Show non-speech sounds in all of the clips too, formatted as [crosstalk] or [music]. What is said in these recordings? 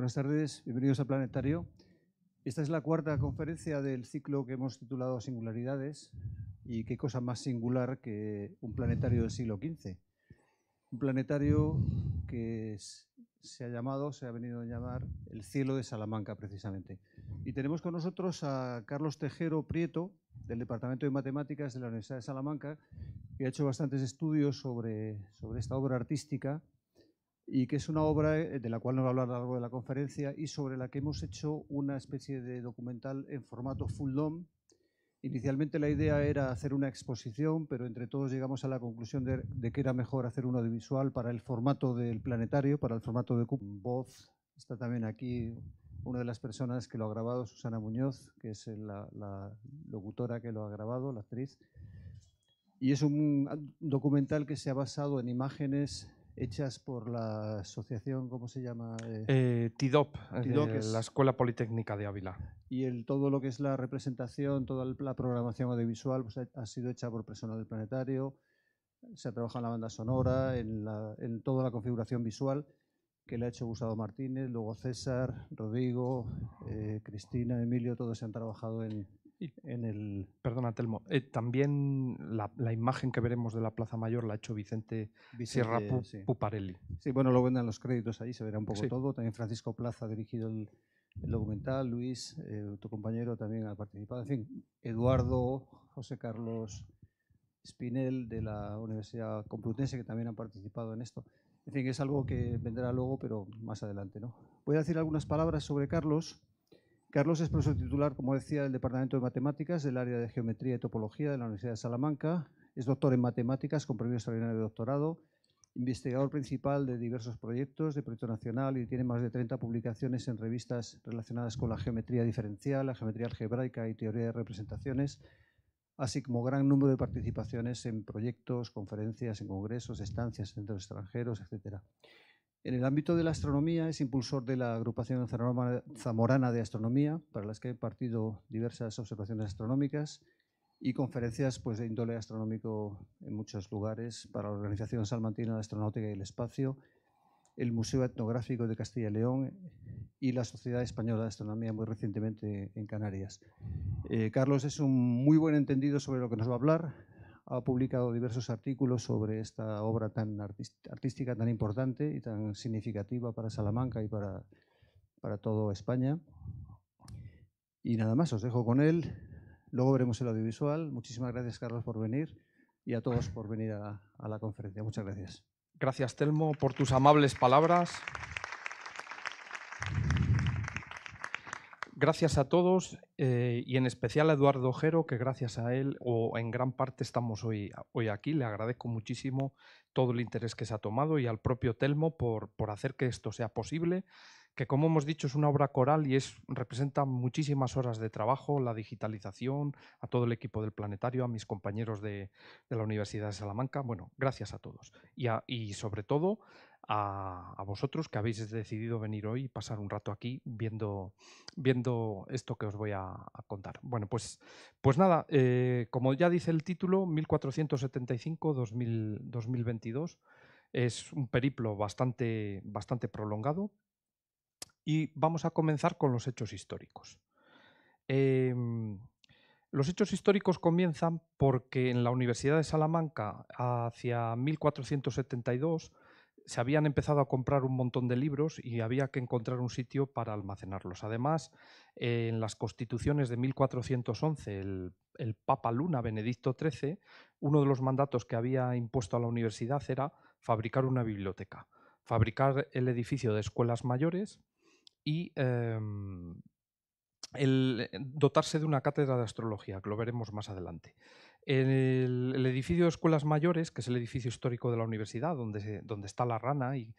Buenas tardes, bienvenidos a Planetario. Esta es la cuarta conferencia del ciclo que hemos titulado Singularidades y qué cosa más singular que un planetario del siglo XV. Un planetario que se ha llamado, se ha venido a llamar el cielo de Salamanca precisamente. Y tenemos con nosotros a Carlos Tejero Prieto, del Departamento de Matemáticas de la Universidad de Salamanca, que ha hecho bastantes estudios sobre, sobre esta obra artística y que es una obra eh, de la cual nos va a hablar a lo largo de la conferencia y sobre la que hemos hecho una especie de documental en formato full dom. Inicialmente la idea era hacer una exposición, pero entre todos llegamos a la conclusión de, que era mejor hacer un audiovisual para el formato del planetario, para el formato de voz. Está también aquí una de las personas que lo ha grabado, Susana Muñoz, que es la, la locutora que lo ha grabado, la actriz. Y es un documental que se ha basado en imágenes hechas por la asociación, ¿cómo se llama? Eh, eh, TIDOP, eh, la Escuela Politécnica de Ávila. Y el, todo lo que es la representación, toda la programación audiovisual pues, ha, sido hecha por personal del planetario, se trabajado en la banda sonora, en, toda la configuración visual que le ha hecho Gustavo Martínez, luego César, Rodrigo, Cristina, Emilio, todos se han trabajado en, en el, perdona, Telmo, eh, también la, imagen que veremos de la Plaza Mayor la ha hecho Vicente, Vicente Sierra Puparelli. Sí, bueno, lo vendrán los créditos ahí, se verá un poco todo. También Francisco Plaza ha dirigido el, documental, Luis, eh, tu compañero, también ha participado. En fin, Eduardo, José Carlos Spinel de la Universidad Complutense, que también han participado en esto. En fin, es algo que vendrá luego, pero más adelante. ¿no? Voy a decir algunas palabras sobre Carlos Carlos es profesor titular, como decía, del Departamento de Matemáticas del área de Geometría y Topología de la Universidad de Salamanca. Es doctor en Matemáticas con premio extraordinario de doctorado, investigador principal de diversos proyectos de proyecto nacional y tiene más de 30 publicaciones en revistas relacionadas con la geometría diferencial, la geometría algebraica y teoría de representaciones, así como gran número de participaciones en proyectos, conferencias, en congresos, estancias centros extranjeros, etcétera. En el ámbito de la astronomía es impulsor de la agrupación zamorana de astronomía, para las que ha impartido diversas observaciones astronómicas y conferencias pues, de índole astronómico en muchos lugares para la Organización Salmantina de Astronáutica y el Espacio, el Museo Etnográfico de Castilla y León y la Sociedad Española de Astronomía muy recientemente en Canarias. Eh, Carlos es un muy buen entendido sobre lo que nos va a hablar, ha publicado diversos artículos sobre esta obra tan artística, tan importante y tan significativa para Salamanca y para, para toda España. Y nada más, os dejo con él. Luego veremos el audiovisual. Muchísimas gracias, Carlos, por venir y a todos por venir a la conferencia. Muchas gracias. Gracias, Telmo, por tus amables palabras. gracias a todos eh, y en especial a Eduardo Ojero, que gracias a él o en gran parte estamos hoy, hoy aquí. Le agradezco muchísimo todo el interés que se ha tomado y al propio Telmo por, por hacer que esto sea posible que como hemos dicho es una obra coral y es, representa muchísimas horas de trabajo, la digitalización, a todo el equipo del planetario, a mis compañeros de, la Universidad de Salamanca. Bueno, gracias a todos y, y sobre todo a, vosotros que habéis decidido venir hoy y pasar un rato aquí viendo, viendo esto que os voy a, contar. Bueno, pues, pues nada, eh, como ya dice el título, 1475-2022 es un periplo bastante, bastante prolongado y vamos a comenzar con los hechos históricos. Em, los hechos históricos comienzan porque en la Universidad de Salamanca, hacia 1472, se habían empezado a comprar un montón de libros y había que encontrar un sitio para almacenarlos. Además, en las constituciones de 1411, el, el Papa Luna, Benedicto XIII, uno de los mandatos que había impuesto a la universidad era fabricar una biblioteca, fabricar el edificio de escuelas mayores y em, el eh, dotarse de una cátedra de astrología, que lo veremos más adelante. El, el, edificio de escuelas mayores, que es el edificio histórico de la universidad, donde, donde está la rana y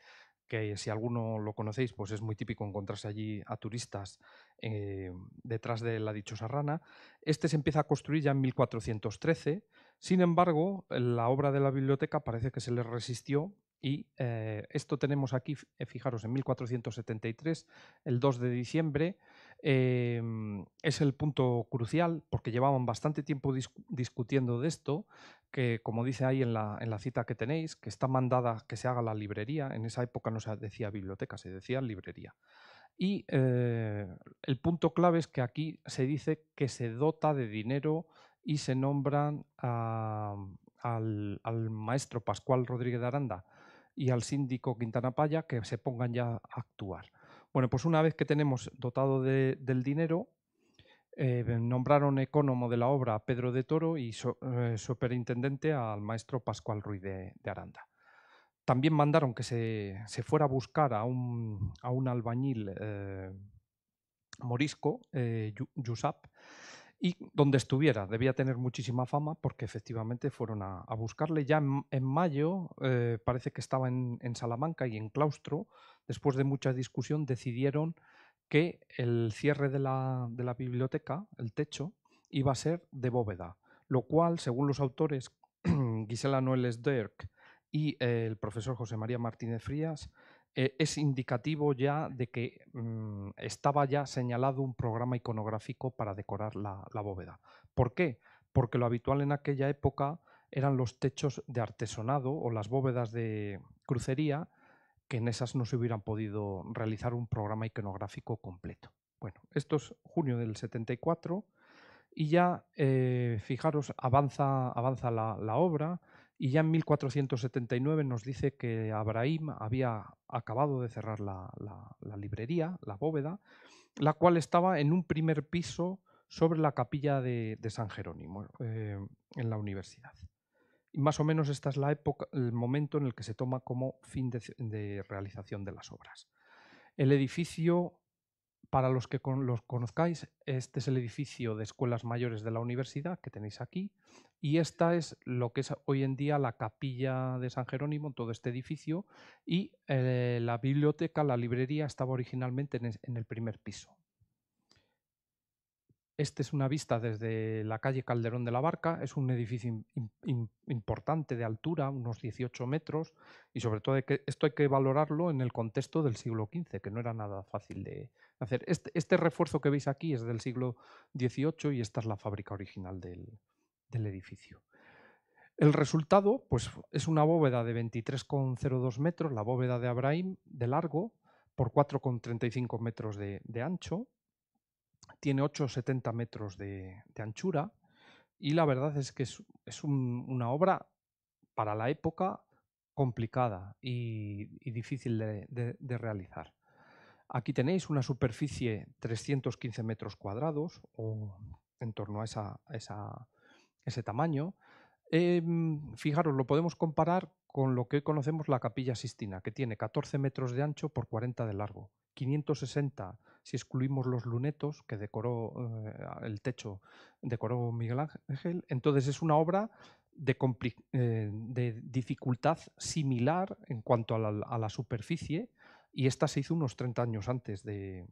que si alguno lo conocéis, pues es muy típico encontrarse allí a turistas eh, detrás de la dichosa rana. Este se empieza a construir ya en 1413, sin embargo, la obra de la biblioteca parece que se le resistió y eh, esto tenemos aquí, eh, fijaros, en 1473, el 2 de diciembre, em, es el punto crucial porque llevaban bastante tiempo discutiendo de esto, que como dice ahí en la, cita que tenéis, que está mandada que se haga la librería, en esa época no se decía biblioteca, se decía librería. Y eh, el punto clave es que aquí se dice que se dota de dinero y se nombran al, al maestro Pascual Rodríguez de Aranda y al síndico Quintana Paya que se pongan ya a actuar. Bueno, pues una vez que tenemos dotado del dinero, eh, nombraron ecónomo de la obra a Pedro de Toro y eh, superintendente al maestro Pascual Ruiz de, Aranda. También mandaron que se, fuera a buscar a un, albañil eh, morisco, Yusap, y donde estuviera. Debía tener muchísima fama porque efectivamente fueron a, buscarle. Ya en, mayo eh, parece que estaba en, Salamanca y en Claustro. Después de mucha discusión decidieron que el cierre de la, biblioteca, el techo, iba a ser de bóveda, lo cual, según los autores [clears throat] Gisela Noeles Dirk y el profesor José María Martínez Frías, eh, es indicativo ya de que mm, estaba ya señalado un programa iconográfico para decorar la, bóveda. ¿Por qué? Porque lo habitual en aquella época eran los techos de artesonado o las bóvedas de crucería, que en esas no se hubieran podido realizar un programa iconográfico completo. Bueno, esto es junio del 74 y ya, eh, fijaros, avanza, avanza la obra y ya en 1479 nos dice que Abraham había acabado de cerrar la, librería, la bóveda, la cual estaba en un primer piso sobre la capilla de, San Jerónimo, eh, en la universidad. Y más o menos esta es la época, el momento en el que se toma como fin de, de realización de las obras. El edificio para los que los conozcáis, este es el edificio de escuelas mayores de la universidad que tenéis aquí y esta es lo que es hoy en día la capilla de San Jerónimo, todo este edificio y eh, la biblioteca, la librería estaba originalmente en el primer piso. Esta es una vista desde la calle Calderón de la Barca, es un edificio importante de altura, unos 18 metros, y sobre todo esto hay que valorarlo en el contexto del siglo XV, que no era nada fácil de hacer. Este, este refuerzo que veis aquí es del siglo XVIII y esta es la fábrica original del, edificio. El resultado pues, es una bóveda de 23,02 metros, la bóveda de Abraham, de largo, por 4,35 metros de ancho, tiene 8,70 metros de, anchura y la verdad es que es, una obra para la época complicada y, difícil de, realizar. Aquí tenéis una superficie 315 metros cuadrados o en torno a, esa, ese tamaño. Em, fijaros, lo podemos comparar con lo que hoy conocemos la capilla sistina, que tiene 14 metros de ancho por 40 de largo, 560 si excluimos los lunetos que decoró eh, el techo, decoró Miguel Ángel. Entonces es una obra de, eh, dificultad similar en cuanto a la, superficie y esta se hizo unos 30 años antes de,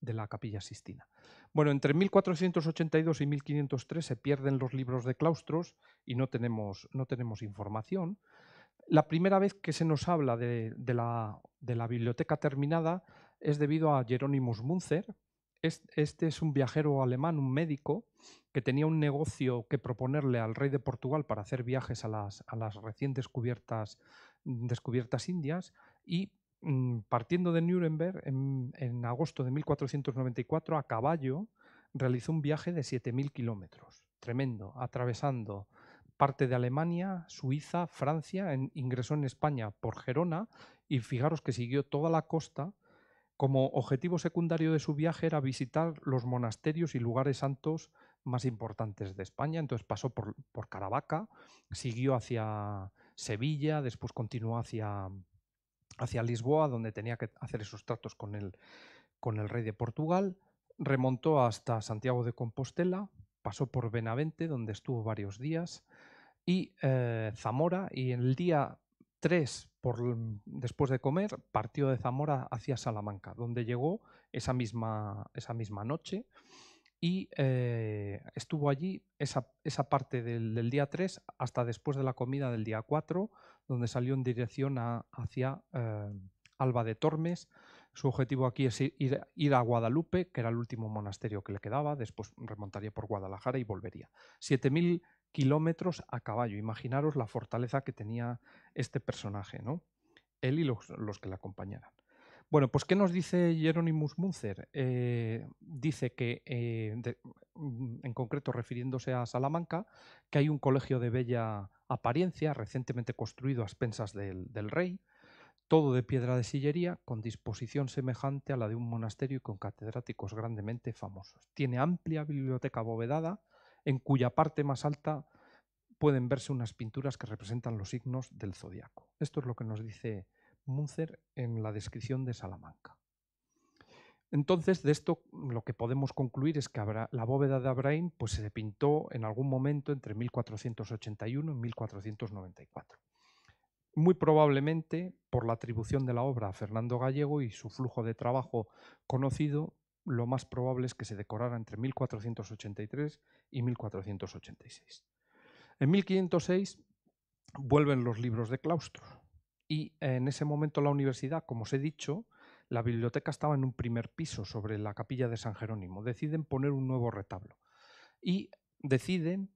la capilla sistina. Bueno, entre 1482 y 1503 se pierden los libros de claustros y no tenemos, no tenemos información. La primera vez que se nos habla de, la, biblioteca terminada es debido a Jerónimos Munzer. Este es un viajero alemán, un médico, que tenía un negocio que proponerle al rey de Portugal para hacer viajes a las, recién descubiertas, indias y mm, partiendo de Nuremberg en, en, agosto de 1494 a caballo realizó un viaje de 7.000 kilómetros, tremendo, atravesando parte de Alemania, Suiza, Francia, ingresó en España por Gerona y fijaros que siguió toda la costa. Como objetivo secundario de su viaje era visitar los monasterios y lugares santos más importantes de España. Entonces pasó por, por Caravaca, siguió hacia Sevilla, después continuó hacia, hacia Lisboa, donde tenía que hacer esos tratos con con el rey de Portugal, remontó hasta Santiago de Compostela, pasó por Benavente, donde estuvo varios días, y eh, Zamora y el día 3, por, después de comer, partió de Zamora hacia Salamanca, donde llegó esa misma, esa misma noche y eh, estuvo allí esa, esa parte del, día 3 hasta después de la comida del día 4, donde salió en dirección hacia eh, Alba de Tormes. Su objetivo aquí es ir, ir, a Guadalupe, que era el último monasterio que le quedaba, después remontaría por Guadalajara y volvería. 7.000 kilómetros a caballo. Imaginaros la fortaleza que tenía este personaje, ¿no? Él y los, que le acompañaran. Bueno, pues ¿qué nos dice jerónimo Munzer? Eh, dice que, eh, mm, en concreto refiriéndose a Salamanca, que hay un colegio de bella apariencia recientemente construido a expensas del rey, todo de piedra de sillería, con disposición semejante a la de un monasterio y con catedráticos grandemente famosos. Tiene amplia biblioteca abovedada, en cuya parte más alta pueden verse unas pinturas que representan los signos del zodiaco. Esto es lo que nos dice Munzer en la descripción de Salamanca. Entonces, de esto lo que podemos concluir es que la bóveda de Abraín pues, se pintó en algún momento entre 1481 y 1494. Muy probablemente por la atribución de la obra a Fernando Gallego y su flujo de trabajo conocido, lo más probable es que se decorara entre 1483 y 1486. En 1506 vuelven los libros de claustro y en ese momento la universidad, como os he dicho, la biblioteca estaba en un primer piso sobre la capilla de San Jerónimo. Deciden poner un nuevo retablo y deciden,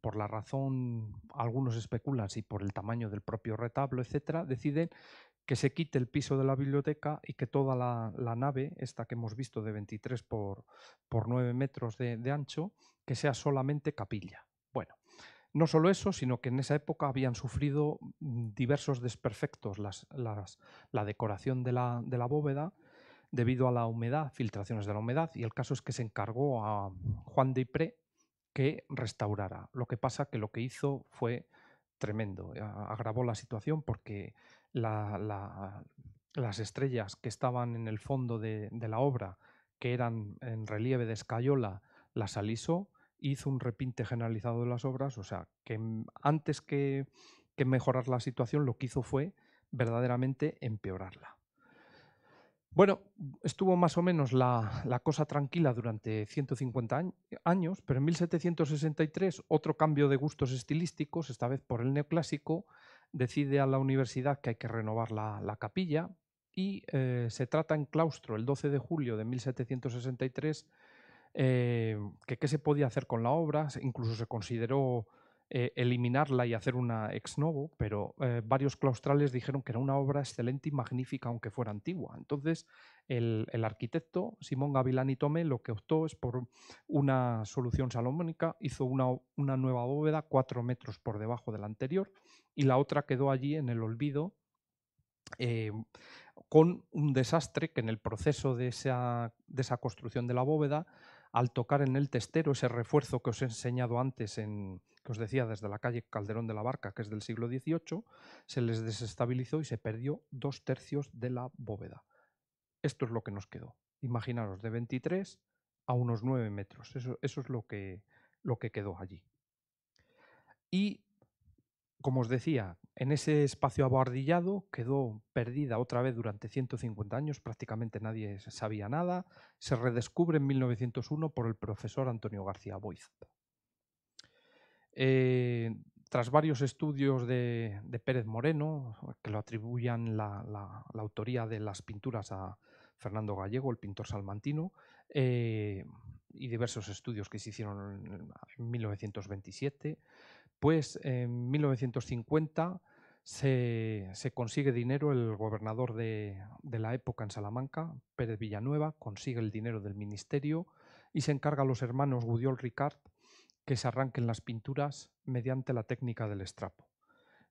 por la razón, algunos especulan si por el tamaño del propio retablo, etcétera, deciden que se quite el piso de la biblioteca y que toda la, nave, esta que hemos visto de 23 por, 9 metros de, ancho, que sea solamente capilla. Bueno, no solo eso, sino que en esa época habían sufrido mm, diversos desperfectos las, la decoración de la, de la bóveda debido a la humedad, filtraciones de la humedad, y el caso es que se encargó a Juan de Ipre que restaurara. Lo que pasa que lo que hizo fue tremendo, agravó la situación porque las estrellas que estaban en el fondo de, la obra, que eran en relieve de escayola, las alisó, hizo un repinte generalizado de las obras, o sea, que antes que, mejorar la situación, lo que hizo fue verdaderamente empeorarla. Bueno, estuvo más o menos la, la, cosa tranquila durante 150 años, pero en 1763 otro cambio de gustos estilísticos, esta vez por el neoclásico, decide a la universidad que hay que renovar la, capilla y eh, se trata en claustro el 12 de julio de 1763 eh, que qué se podía hacer con la obra, incluso se consideró eh, eliminarla y hacer una ex novo, pero varios claustrales dijeron que era una obra excelente y magnífica aunque fuera antigua. Entonces el, arquitecto Simón Gavilán y Tomé lo que optó es por una solución salomónica, hizo una, nueva bóveda cuatro metros por debajo de la anterior y la otra quedó allí en el olvido eh, con un desastre que en el proceso de esa, construcción de la bóveda, al tocar en el testero ese refuerzo que os he enseñado antes, en, que os decía desde la calle Calderón de la Barca, que es del siglo XVIII, se les desestabilizó y se perdió dos tercios de la bóveda. Esto es lo que nos quedó. Imaginaros, de 23 a unos 9 metros. Eso, es lo que, lo que quedó allí. Y, como os decía, en ese espacio abardillado quedó perdida otra vez durante 150 años, prácticamente nadie sabía nada. Se redescubre en 1901 por el profesor Antonio García Boiz. Eh, tras varios estudios de, Pérez Moreno, que lo atribuyan la autoría de las pinturas a, Fernando Gallego, el pintor salmantino, eh, y diversos estudios que se hicieron en 1927. Pues en 1950 se, consigue dinero, el gobernador de, de, la época en Salamanca, Pérez Villanueva, consigue el dinero del ministerio y se encarga a los hermanos Gudiol Ricard que se arranquen las pinturas mediante la técnica del estrapo.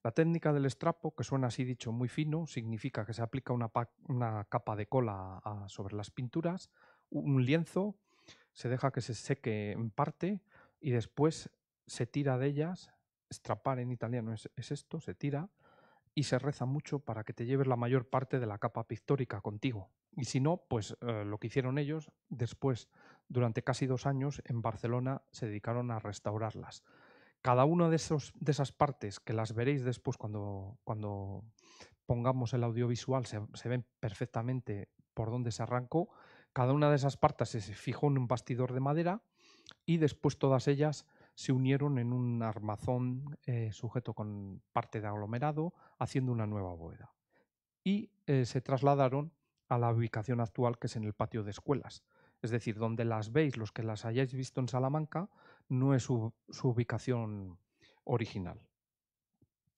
La técnica del estrapo, que suena así dicho muy fino, significa que se aplica una, capa de cola sobre las pinturas, un lienzo, se deja que se seque en parte y después se tira de ellas, estrapar en italiano es, esto, se tira y se reza mucho para que te lleves la mayor parte de la capa pictórica contigo. Y si no, pues eh, lo que hicieron ellos después, durante casi dos años en Barcelona, se dedicaron a restaurarlas cada una de, de esas partes que las veréis después cuando, cuando pongamos el audiovisual, se, ven perfectamente por dónde se arrancó. Cada una de esas partes se fijó en un bastidor de madera y después todas ellas se unieron en un armazón eh, sujeto con parte de aglomerado, haciendo una nueva bóveda. Y eh, se trasladaron a la ubicación actual que es en el patio de escuelas. Es decir, donde las veis, los que las hayáis visto en Salamanca, no es su, ubicación original.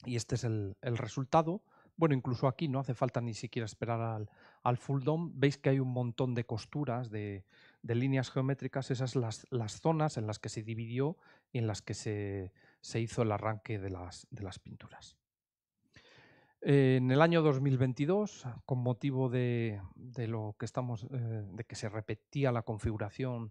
Y este es el, resultado. Bueno, incluso aquí no hace falta ni siquiera esperar al, full DOM. Veis que hay un montón de costuras, de, líneas geométricas, esas las, las zonas en las que se dividió y en las que se, hizo el arranque de las, pinturas. en el año 2022, con motivo de, lo que estamos, eh, de que se repetía la configuración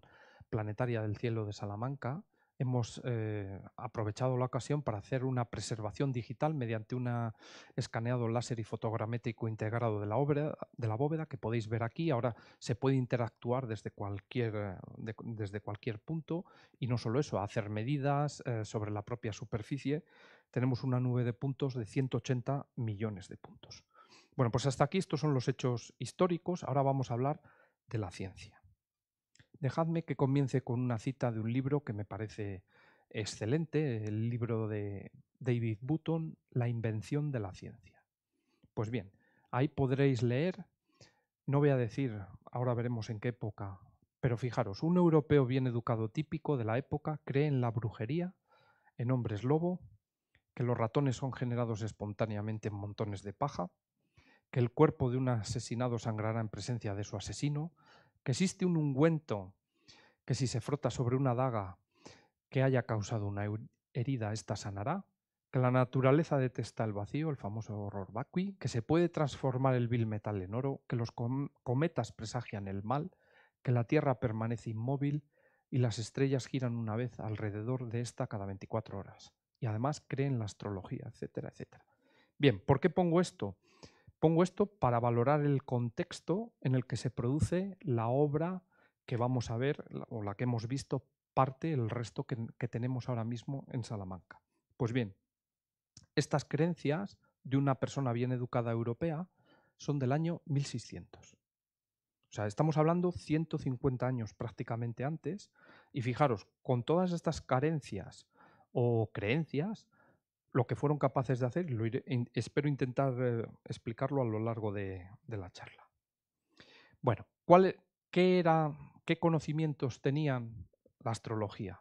planetaria del cielo de Salamanca, hemos eh, aprovechado la ocasión para hacer una preservación digital mediante un escaneado láser y fotogramétrico integrado de la, obra, de la bóveda que podéis ver aquí. Ahora se puede interactuar desde cualquier, eh, desde cualquier punto y no solo eso, hacer medidas eh, sobre la propia superficie. Tenemos una nube de puntos de 180 millones de puntos. Bueno, pues hasta aquí estos son los hechos históricos. Ahora vamos a hablar de la ciencia. Dejadme que comience con una cita de un libro que me parece excelente, el libro de David Button, La invención de la ciencia. Pues bien, ahí podréis leer, no voy a decir, ahora veremos en qué época, pero fijaros, un europeo bien educado típico de la época cree en la brujería, en hombres lobo, que los ratones son generados espontáneamente en montones de paja, que el cuerpo de un asesinado sangrará en presencia de su asesino, que existe un ungüento que si se frota sobre una daga que haya causado una herida, esta sanará, que la naturaleza detesta el vacío, el famoso horror vacui, que se puede transformar el vil metal en oro, que los cometas presagian el mal, que la Tierra permanece inmóvil y las estrellas giran una vez alrededor de esta cada 24 horas. Y además creen la astrología, etcétera, etcétera. Bien, ¿por qué pongo esto? Pongo esto para valorar el contexto en el que se produce la obra que vamos a ver o la que hemos visto parte el resto que, que tenemos ahora mismo en Salamanca. Pues bien, estas creencias de una persona bien educada europea son del año 1600. O sea, estamos hablando 150 años prácticamente antes y fijaros, con todas estas carencias o creencias, lo que fueron capaces de hacer espero intentar eh, explicarlo a lo largo de, la charla. Bueno, e, qué, era, ¿qué conocimientos tenían la astrología?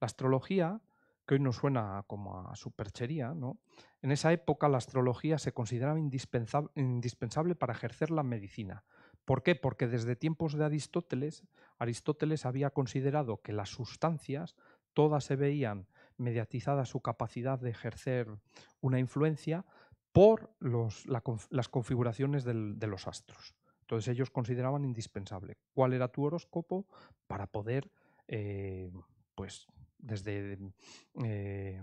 La astrología, que hoy nos suena como a superchería, ¿no? en esa época la astrología se consideraba indispensable, indispensable para ejercer la medicina. ¿Por qué? Porque desde tiempos de Aristóteles, Aristóteles había considerado que las sustancias todas se veían mediatizada su capacidad de ejercer una influencia por las configuraciones de los astros. Entonces ellos consideraban indispensable cuál era tu horóscopo para poder, eh, pues, desde em, eh,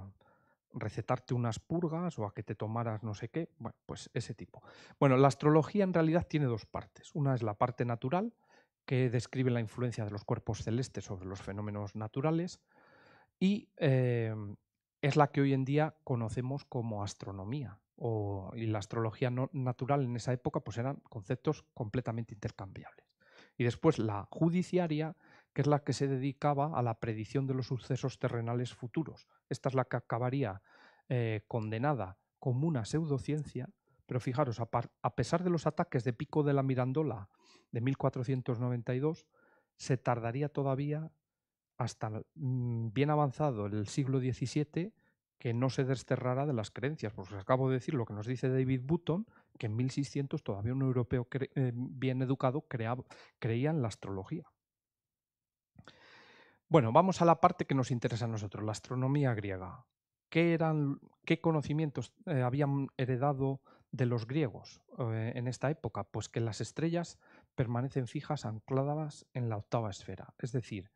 recetarte unas purgas o a que te tomaras no sé qué, bueno, pues ese tipo. Bueno, la astrología en realidad tiene dos partes. Una es la parte natural, que describe la influencia de los cuerpos celestes sobre los fenómenos naturales, y em, es la que hoy en día conocemos como astronomía. y la astrología natural en esa época pues eran conceptos completamente intercambiables. Y después la judiciaria, que es la que se dedicaba a la predicción de los sucesos terrenales futuros. Esta es la que acabaría eh, condenada como una pseudociencia, pero fijaros, a, a, pesar de los ataques de Pico de la Mirandola de 1492, se tardaría todavía hasta mm, bien avanzado el siglo XVII que no se desterrara de las creencias. Pues os acabo de decir lo que nos dice David Button, que en 1600 todavía un europeo eh, bien educado creía en la astrología. Bueno, vamos a la parte que nos interesa a nosotros, la astronomía griega. ¿Qué, eran, qué conocimientos eh, habían heredado de los griegos eh, en esta época? Pues que las estrellas permanecen fijas, ancladas en la octava esfera. Es decir,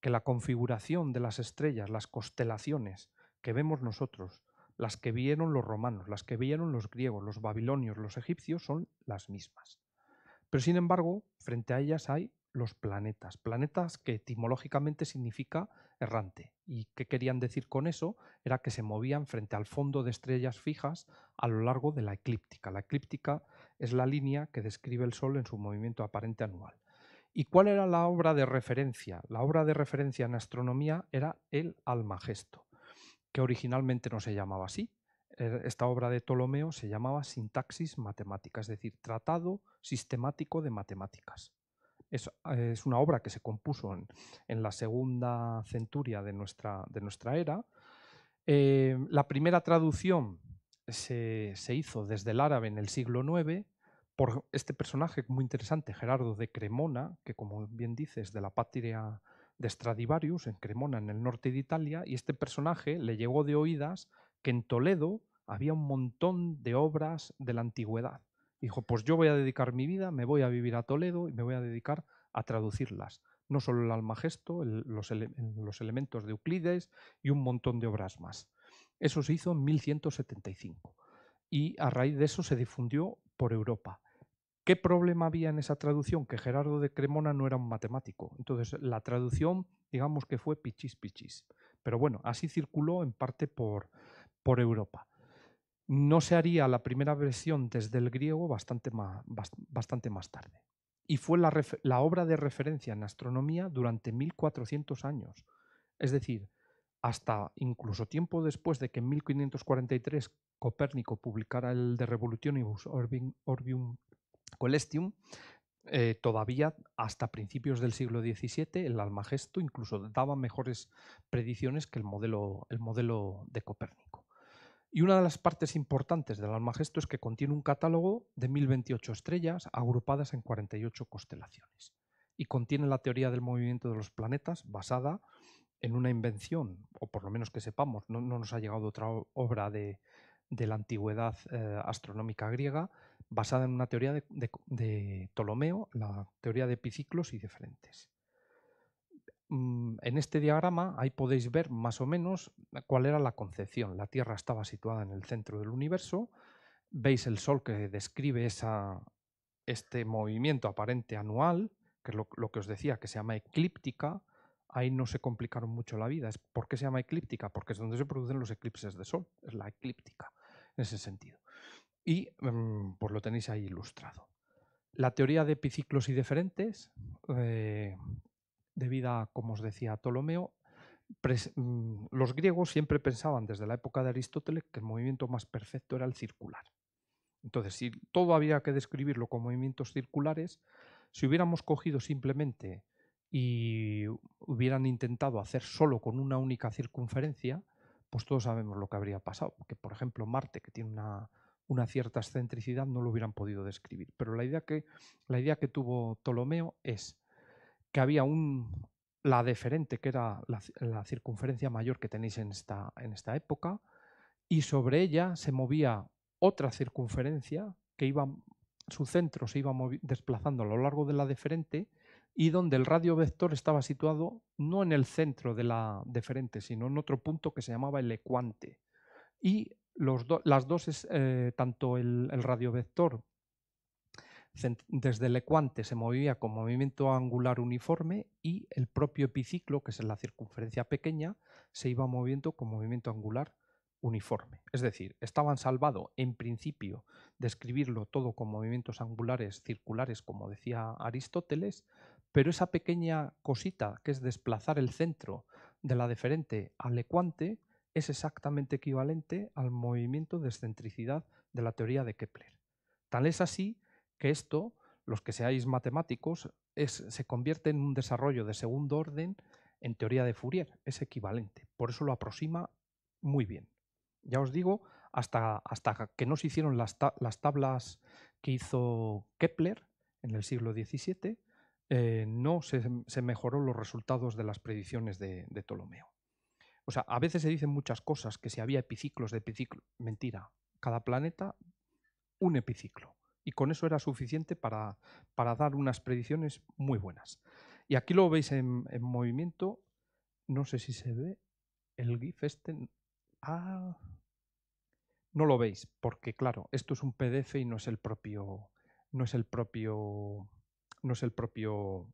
que la configuración de las estrellas, las constelaciones que vemos nosotros, las que vieron los romanos, las que vieron los griegos, los babilonios, los egipcios, son las mismas. Pero sin embargo, frente a ellas hay los planetas, planetas que etimológicamente significa errante. ¿Y qué querían decir con eso? Era que se movían frente al fondo de estrellas fijas a lo largo de la eclíptica. La eclíptica es la línea que describe el Sol en su movimiento aparente anual. ¿Y cuál era la obra de referencia? La obra de referencia en astronomía era el Almagesto, que originalmente no se llamaba así. Er, esta obra de Ptolomeo se llamaba Sintaxis Matemática, es decir, Tratado Sistemático de Matemáticas. Eh, es, una obra que se compuso en, la segunda centuria de nuestra, de nuestra era. Eh, la primera traducción se, se hizo desde el árabe en el siglo IX por este personaje muy interesante, Gerardo de Cremona, que como bien dices, de la patria de Stradivarius, en Cremona, en el norte de Italia, y este personaje le llegó de oídas que en Toledo había un montón de obras de la antigüedad. Dijo, pues yo voy a dedicar mi vida, me voy a vivir a Toledo y me voy a dedicar a traducirlas. No solo el Almagesto, los, los elementos de Euclides y un montón de obras más. Eso se hizo en 1175 y a raíz de eso se difundió por Europa. ¿Qué problema había en esa traducción? Que Gerardo de Cremona no era un matemático. Entonces, la traducción, digamos que fue pichis pichis. Pero bueno, así circuló en parte por, Europa. No se haría la primera versión desde el griego bastante más, bastante más tarde. Y fue la, la obra de referencia en astronomía durante 1400 años. Es decir, hasta incluso tiempo después de que en 1543 Copérnico publicara el De Revolutionibus Orbium Colestium, eh, todavía hasta principios del siglo XVII el Almagesto incluso daba mejores predicciones que el modelo, el modelo de Copérnico. Y una de las partes importantes del Almagesto es que contiene un catálogo de 1028 estrellas agrupadas en 48 constelaciones. Y contiene la teoría del movimiento de los planetas basada en una invención, o por lo menos que sepamos, no, nos ha llegado otra obra de, la antigüedad eh, astronómica griega, basada en una teoría de, Ptolomeo, la teoría de epiciclos y de frentes. Mm, en este diagrama ahí podéis ver más o menos cuál era la concepción. La Tierra estaba situada en el centro del universo, veis el Sol que describe este movimiento aparente anual, que es lo, lo, que os decía, que se llama eclíptica. Ahí no se complicaron mucho la vida. ¿Por qué se llama eclíptica? Porque es donde se producen los eclipses de Sol, es la eclíptica, en ese sentido y pues lo tenéis ahí ilustrado. La teoría de epiciclos y deferentes, eh, debida, como os decía, Ptolomeo, mm, los griegos siempre pensaban desde la época de Aristóteles que el movimiento más perfecto era el circular. Entonces, si todo había que describirlo con movimientos circulares, si hubiéramos cogido simplemente y hubieran intentado hacer solo con una única circunferencia, pues todos sabemos lo que habría pasado. Porque, por ejemplo, Marte, que tiene una una cierta excentricidad no lo hubieran podido describir. Pero la idea que, la idea que tuvo Ptolomeo es que había un, la deferente, que era la, circunferencia mayor que tenéis en esta, en esta época, y sobre ella se movía otra circunferencia que iba, su centro se iba desplazando a lo largo de la deferente y donde el radio vector estaba situado no en el centro de la deferente, sino en otro punto que se llamaba el ecuante. Y las dos es eh, tanto el, radiovector desde el ecuante se movía con movimiento angular uniforme y el propio epiciclo, que es la circunferencia pequeña, se iba moviendo con movimiento angular uniforme. Es decir, estaban salvados en principio describirlo todo con movimientos angulares circulares, como decía Aristóteles, pero esa pequeña cosita que es desplazar el centro de la deferente al ecuante es exactamente equivalente al movimiento de excentricidad de la teoría de Kepler. Tal es así que esto, los que seáis matemáticos, se convierte en un desarrollo de segundo orden en teoría de Fourier, es equivalente, por eso lo aproxima muy bien. Ya os digo, hasta, hasta que no se hicieron las, tablas que hizo Kepler en el siglo XVII, eh, no se, mejoró los resultados de las predicciones de, de Ptolomeo. O sea, a veces se dicen muchas cosas, que si había epiciclos de epiciclo. Mentira. Cada planeta, un epiciclo. Y con eso era suficiente para, dar unas predicciones muy buenas. Y aquí lo veis en, movimiento. No sé si se ve el GIF este. Ah, no lo veis, porque claro, esto es un PDF y no es el propio. No es el propio. No es el propio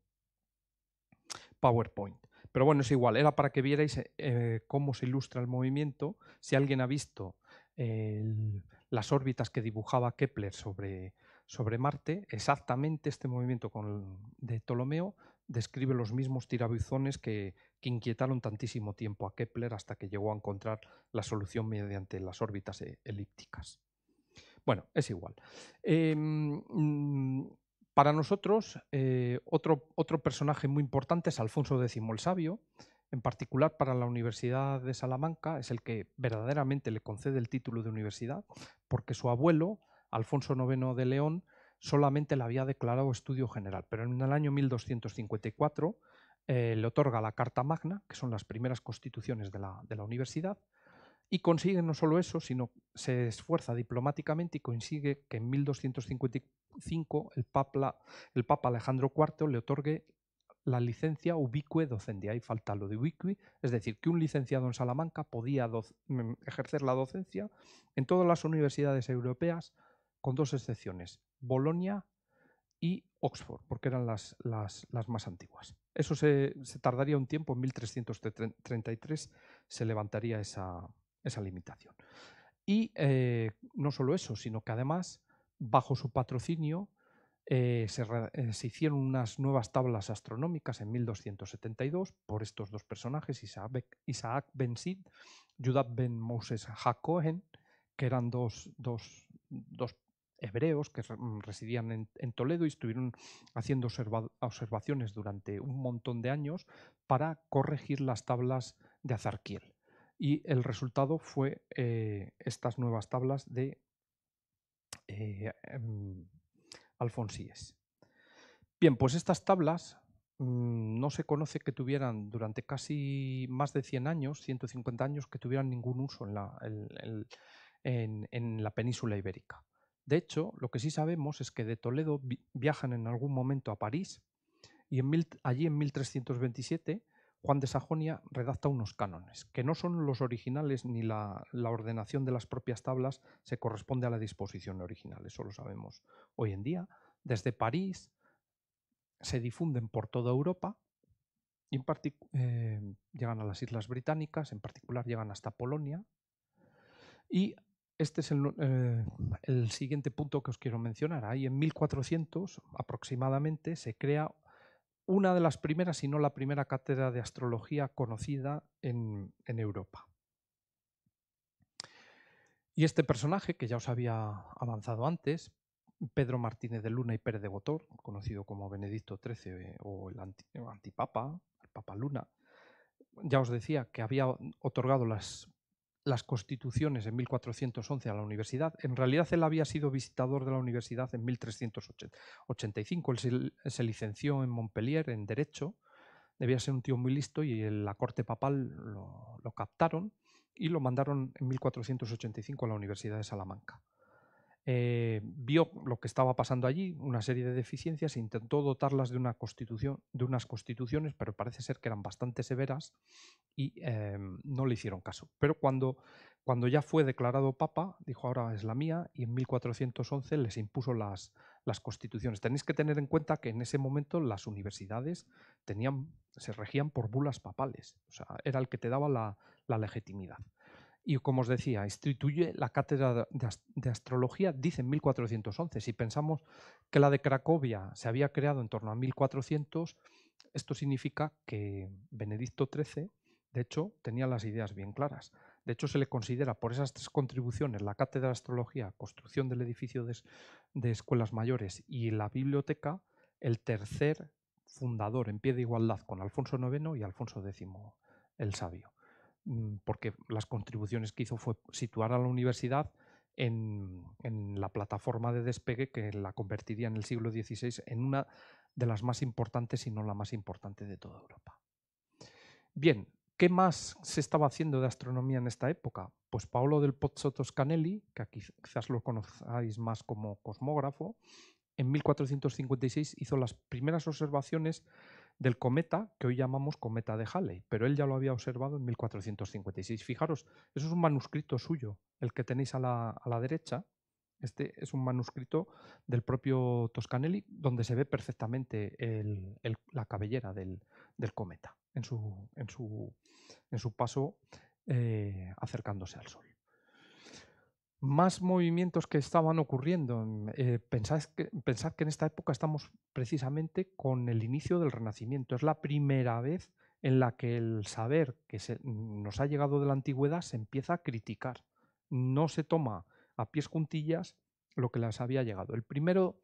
PowerPoint. Pero bueno, es igual, era para que vierais eh, cómo se ilustra el movimiento. Si alguien ha visto las órbitas que dibujaba Kepler sobre, sobre Marte, exactamente este movimiento de Ptolomeo describe los mismos tirabuzones que, inquietaron tantísimo tiempo a Kepler hasta que llegó a encontrar la solución mediante las órbitas eh, elípticas. Bueno, es igual. Em, mm, para nosotros, eh, otro, otro, personaje muy importante es Alfonso X el Sabio, en particular para la Universidad de Salamanca, es el que verdaderamente le concede el título de universidad, porque su abuelo, Alfonso IX de León, solamente le había declarado estudio general, pero en el año 1254 eh, le otorga la Carta Magna, que son las primeras constituciones de la universidad, y consigue no solo eso, sino se esfuerza diplomáticamente y consigue que en 1255 el Papa, el Papa Alejandro IV le otorgue la licencia ubicue docente Ahí falta lo de ubicue, es decir, que un licenciado en Salamanca podía mm, ejercer la docencia en todas las universidades europeas, con dos excepciones, Bolonia y Oxford, porque eran las, las, las más antiguas. Eso se, se, tardaría un tiempo, en 1333 se levantaría esa, esa limitación. Y eh, no solo eso, sino que además, bajo su patrocinio, eh, eh, se, hicieron unas nuevas tablas astronómicas en 1272 por estos dos personajes, Isaac, Ben Sid, Judah Ben Moses Hakohen, que eran dos, hebreos que mm, residían en, Toledo y estuvieron haciendo observaciones durante un montón de años para corregir las tablas de Azarquiel y el resultado fue eh, estas nuevas tablas de eh, em, Alfonsíes. Bien, pues estas tablas mm, no se conoce que tuvieran durante casi más de 100 años, 150 años, que tuvieran ningún uso en la, la península ibérica. De hecho, lo que sí sabemos es que de Toledo viajan en algún momento a París y allí en 1327 Juan de Sajonia redacta unos cánones, que no son los originales ni la, ordenación de las propias tablas se corresponde a la disposición original, eso lo sabemos hoy en día. Desde París se difunden por toda Europa eh, llegan a las Islas Británicas, en particular llegan hasta Polonia. Y este es el, eh, el siguiente punto que os quiero mencionar. Ahí en 1400 aproximadamente se crea una de las primeras, si no la primera cátedra de astrología conocida en, Europa. Y este personaje, que ya os había avanzado antes, Pedro Martínez de Luna y Pérez de Gotor, conocido como Benedicto XIII eh, o el antipapa, el Papa Luna, ya os decía que había otorgado las las constituciones en 1411 a la universidad. En realidad él había sido visitador de la universidad en 1385. Él se, licenció en Montpellier en Derecho. Debía ser un tío muy listo y la corte papal lo, lo captaron y lo mandaron en 1485 a la Universidad de Salamanca. Eh, vio lo que estaba pasando allí, una serie de deficiencias, e intentó dotarlas de, una constitución, de unas constituciones, pero parece ser que eran bastante severas y em, no le hicieron caso. Pero cuando, cuando ya fue declarado papa, dijo ahora es la mía, y en 1411 les impuso las, constituciones. Tenéis que tener en cuenta que en ese momento las universidades tenían, se regían por bulas papales, o sea, era el que te daba la legitimidad. Y como os decía, instituye la cátedra de astrología, dice en 1411. Si pensamos que la de Cracovia se había creado en torno a 1400, esto significa que Benedicto XIII, de hecho, tenía las ideas bien claras. De hecho, se le considera por esas tres contribuciones, la cátedra de astrología, construcción del edificio de, de escuelas mayores y la biblioteca, el tercer fundador en pie de igualdad con Alfonso IX y Alfonso X el sabio. Mm, porque las contribuciones que hizo fue situar a la universidad en, la plataforma de despegue que la convertiría en el siglo XVI en una de las más importantes, y no la más importante de toda Europa. Bien, ¿qué más se estaba haciendo de astronomía en esta época? Pues Paolo del Pozzo Toscanelli, que aquí quizás lo conozcáis más como cosmógrafo, en 1456 hizo las primeras observaciones del cometa que hoy llamamos cometa de Halley, pero él ya lo había observado en 1456. Fijaros, eso es un manuscrito suyo, el que tenéis a la, derecha. Este es un manuscrito del propio Toscanelli, donde se ve perfectamente la cabellera del, cometa en su, en su, en su paso eh, acercándose al Sol más movimientos que estaban ocurriendo. Eh, pensad, que, que, en esta época estamos precisamente con el inicio del Renacimiento. Es la primera vez en la que el saber que se, nos ha llegado de la antigüedad se empieza a criticar. No se toma a pies juntillas lo que les había llegado. El primero,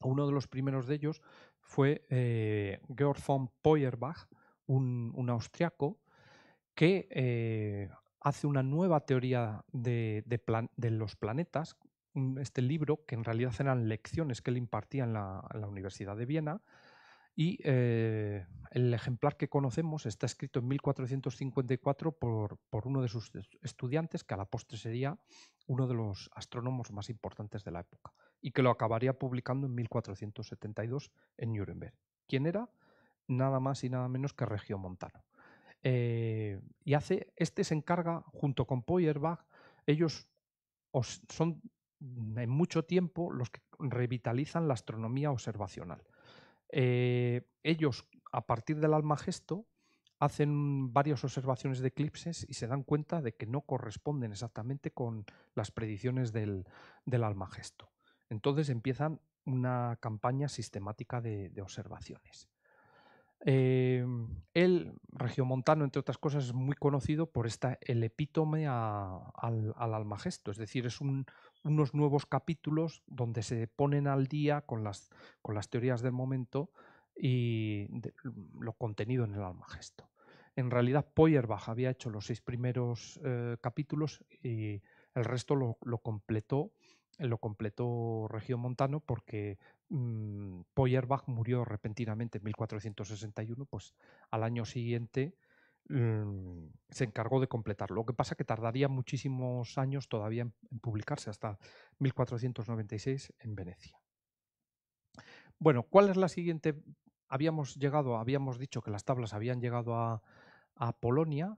uno de los primeros de ellos, fue eh, Georg von Peuerbach, un, austriaco, que eh, hace una nueva teoría de, los planetas, este libro, que en realidad eran lecciones que él impartía en la, Universidad de Viena, y eh, el ejemplar que conocemos está escrito en 1454 por, por, uno de sus estudiantes, que a la postre sería uno de los astrónomos más importantes de la época, y que lo acabaría publicando en 1472 en Nuremberg. ¿Quién era? Nada más y nada menos que Montano. Eh, y hace, este se encarga, junto con Poyerbach, ellos son en mucho tiempo los que revitalizan la astronomía observacional. Eh, ellos, a partir del almagesto, hacen varias observaciones de eclipses y se dan cuenta de que no corresponden exactamente con las predicciones del, almagesto. Entonces empiezan una campaña sistemática de observaciones él, em, el regiomontano, entre otras cosas, es muy conocido por esta, el epítome al, al, Almagesto, es decir, es unos nuevos capítulos donde se ponen al día con las, con las teorías del momento y mm, lo contenido en el Almagesto. En realidad, Poyerbach había hecho los seis primeros eh, capítulos y el resto lo, lo completó lo completó Regiomontano porque mm, Poyerbach murió repentinamente en 1461, pues al año siguiente mm, se encargó de completarlo. Lo que pasa que tardaría muchísimos años todavía en, publicarse, hasta 1496 en Venecia. Bueno, ¿cuál es la siguiente? Habíamos llegado, habíamos dicho que las tablas habían llegado a Polonia,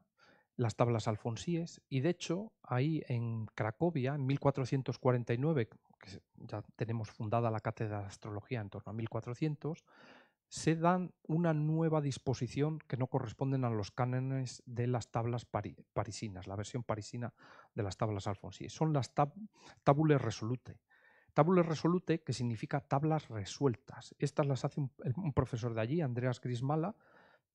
las tablas alfonsíes y de hecho ahí en Cracovia en 1449, que ya tenemos fundada la cátedra de astrología en torno a 1400, se dan una nueva disposición que no corresponden a los cánones de las tablas parisinas, la versión parisina de las tablas alfonsíes. Son las tabules resolute. Tabules resolute que significa tablas resueltas. Estas las hace un, un profesor de allí, Andreas Grismala,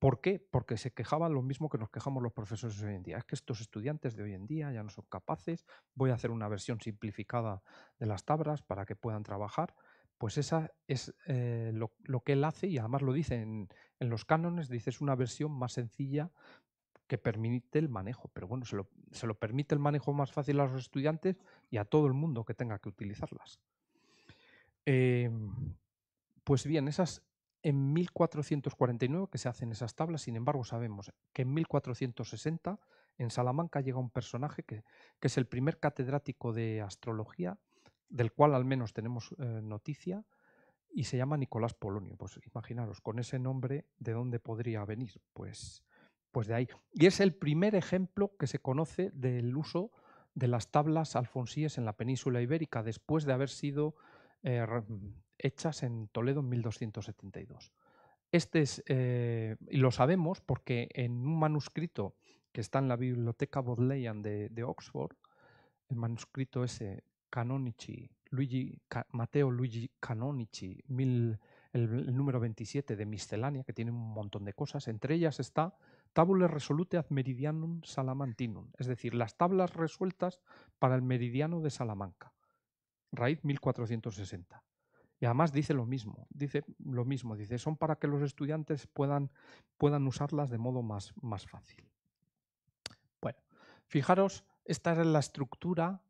¿Por qué? Porque se quejaban lo mismo que nos quejamos los profesores hoy en día. Es que estos estudiantes de hoy en día ya no son capaces, voy a hacer una versión simplificada de las tablas para que puedan trabajar. Pues esa es eh, lo, que él hace y además lo dice en, los cánones, dice es una versión más sencilla que permite el manejo. Pero bueno, se lo, permite el manejo más fácil a los estudiantes y a todo el mundo que tenga que utilizarlas. Em, pues bien, esas, en 1449 que se hacen esas tablas, sin embargo sabemos que en 1460 en Salamanca llega un personaje que, es el primer catedrático de astrología, del cual al menos tenemos eh, noticia, y se llama Nicolás Polonio. Pues imaginaros, con ese nombre, ¿de dónde podría venir? Pues, pues de ahí. Y es el primer ejemplo que se conoce del uso de las tablas alfonsíes en la península ibérica, después de haber sido eh, mm, hechas en Toledo en 1272. Este es, eh, y lo sabemos porque en un manuscrito que está en la biblioteca Bodleian de, Oxford, el manuscrito ese, Canonici, Luigi, Mateo Luigi Canonici, el, número 27 de Miscelánea, que tiene un montón de cosas, entre ellas está Tabule Resolute ad Meridianum Salamantinum, es decir, las tablas resueltas para el meridiano de Salamanca, raíz 1460. Y además dice lo mismo, dice lo mismo, dice, son para que los estudiantes puedan, puedan usarlas de modo más, más fácil. Bueno, fijaros, esta era la estructura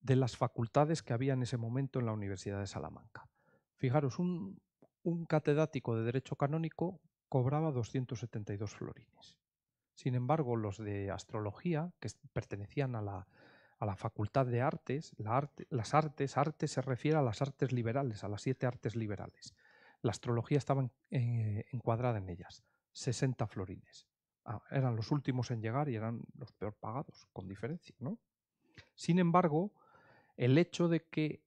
de las facultades que había en ese momento en la Universidad de Salamanca. Fijaros, un, un catedrático de Derecho Canónico cobraba 272 florines. Sin embargo, los de astrología, que pertenecían a la, a la Facultad de Artes, las artes, artes se refiere a las artes liberales, a las siete artes liberales. La astrología estaba eh, encuadrada en ellas, 60 florines. Ah, eran los últimos en llegar y eran los peor pagados, con diferencia. ¿no? Sin embargo, el hecho de que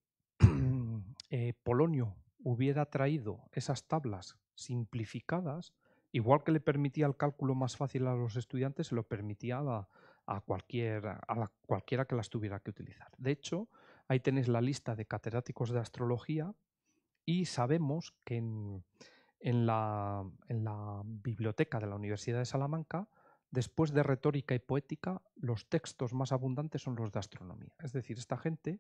[clears throat] eh, Polonio hubiera traído esas tablas simplificadas, igual que le permitía el cálculo más fácil a los estudiantes, se lo permitía a a, a cualquiera que las tuviera que utilizar. De hecho, ahí tenéis la lista de catedráticos de astrología y sabemos que en, la, biblioteca de la Universidad de Salamanca, después de retórica y poética, los textos más abundantes son los de astronomía. Es decir, esta gente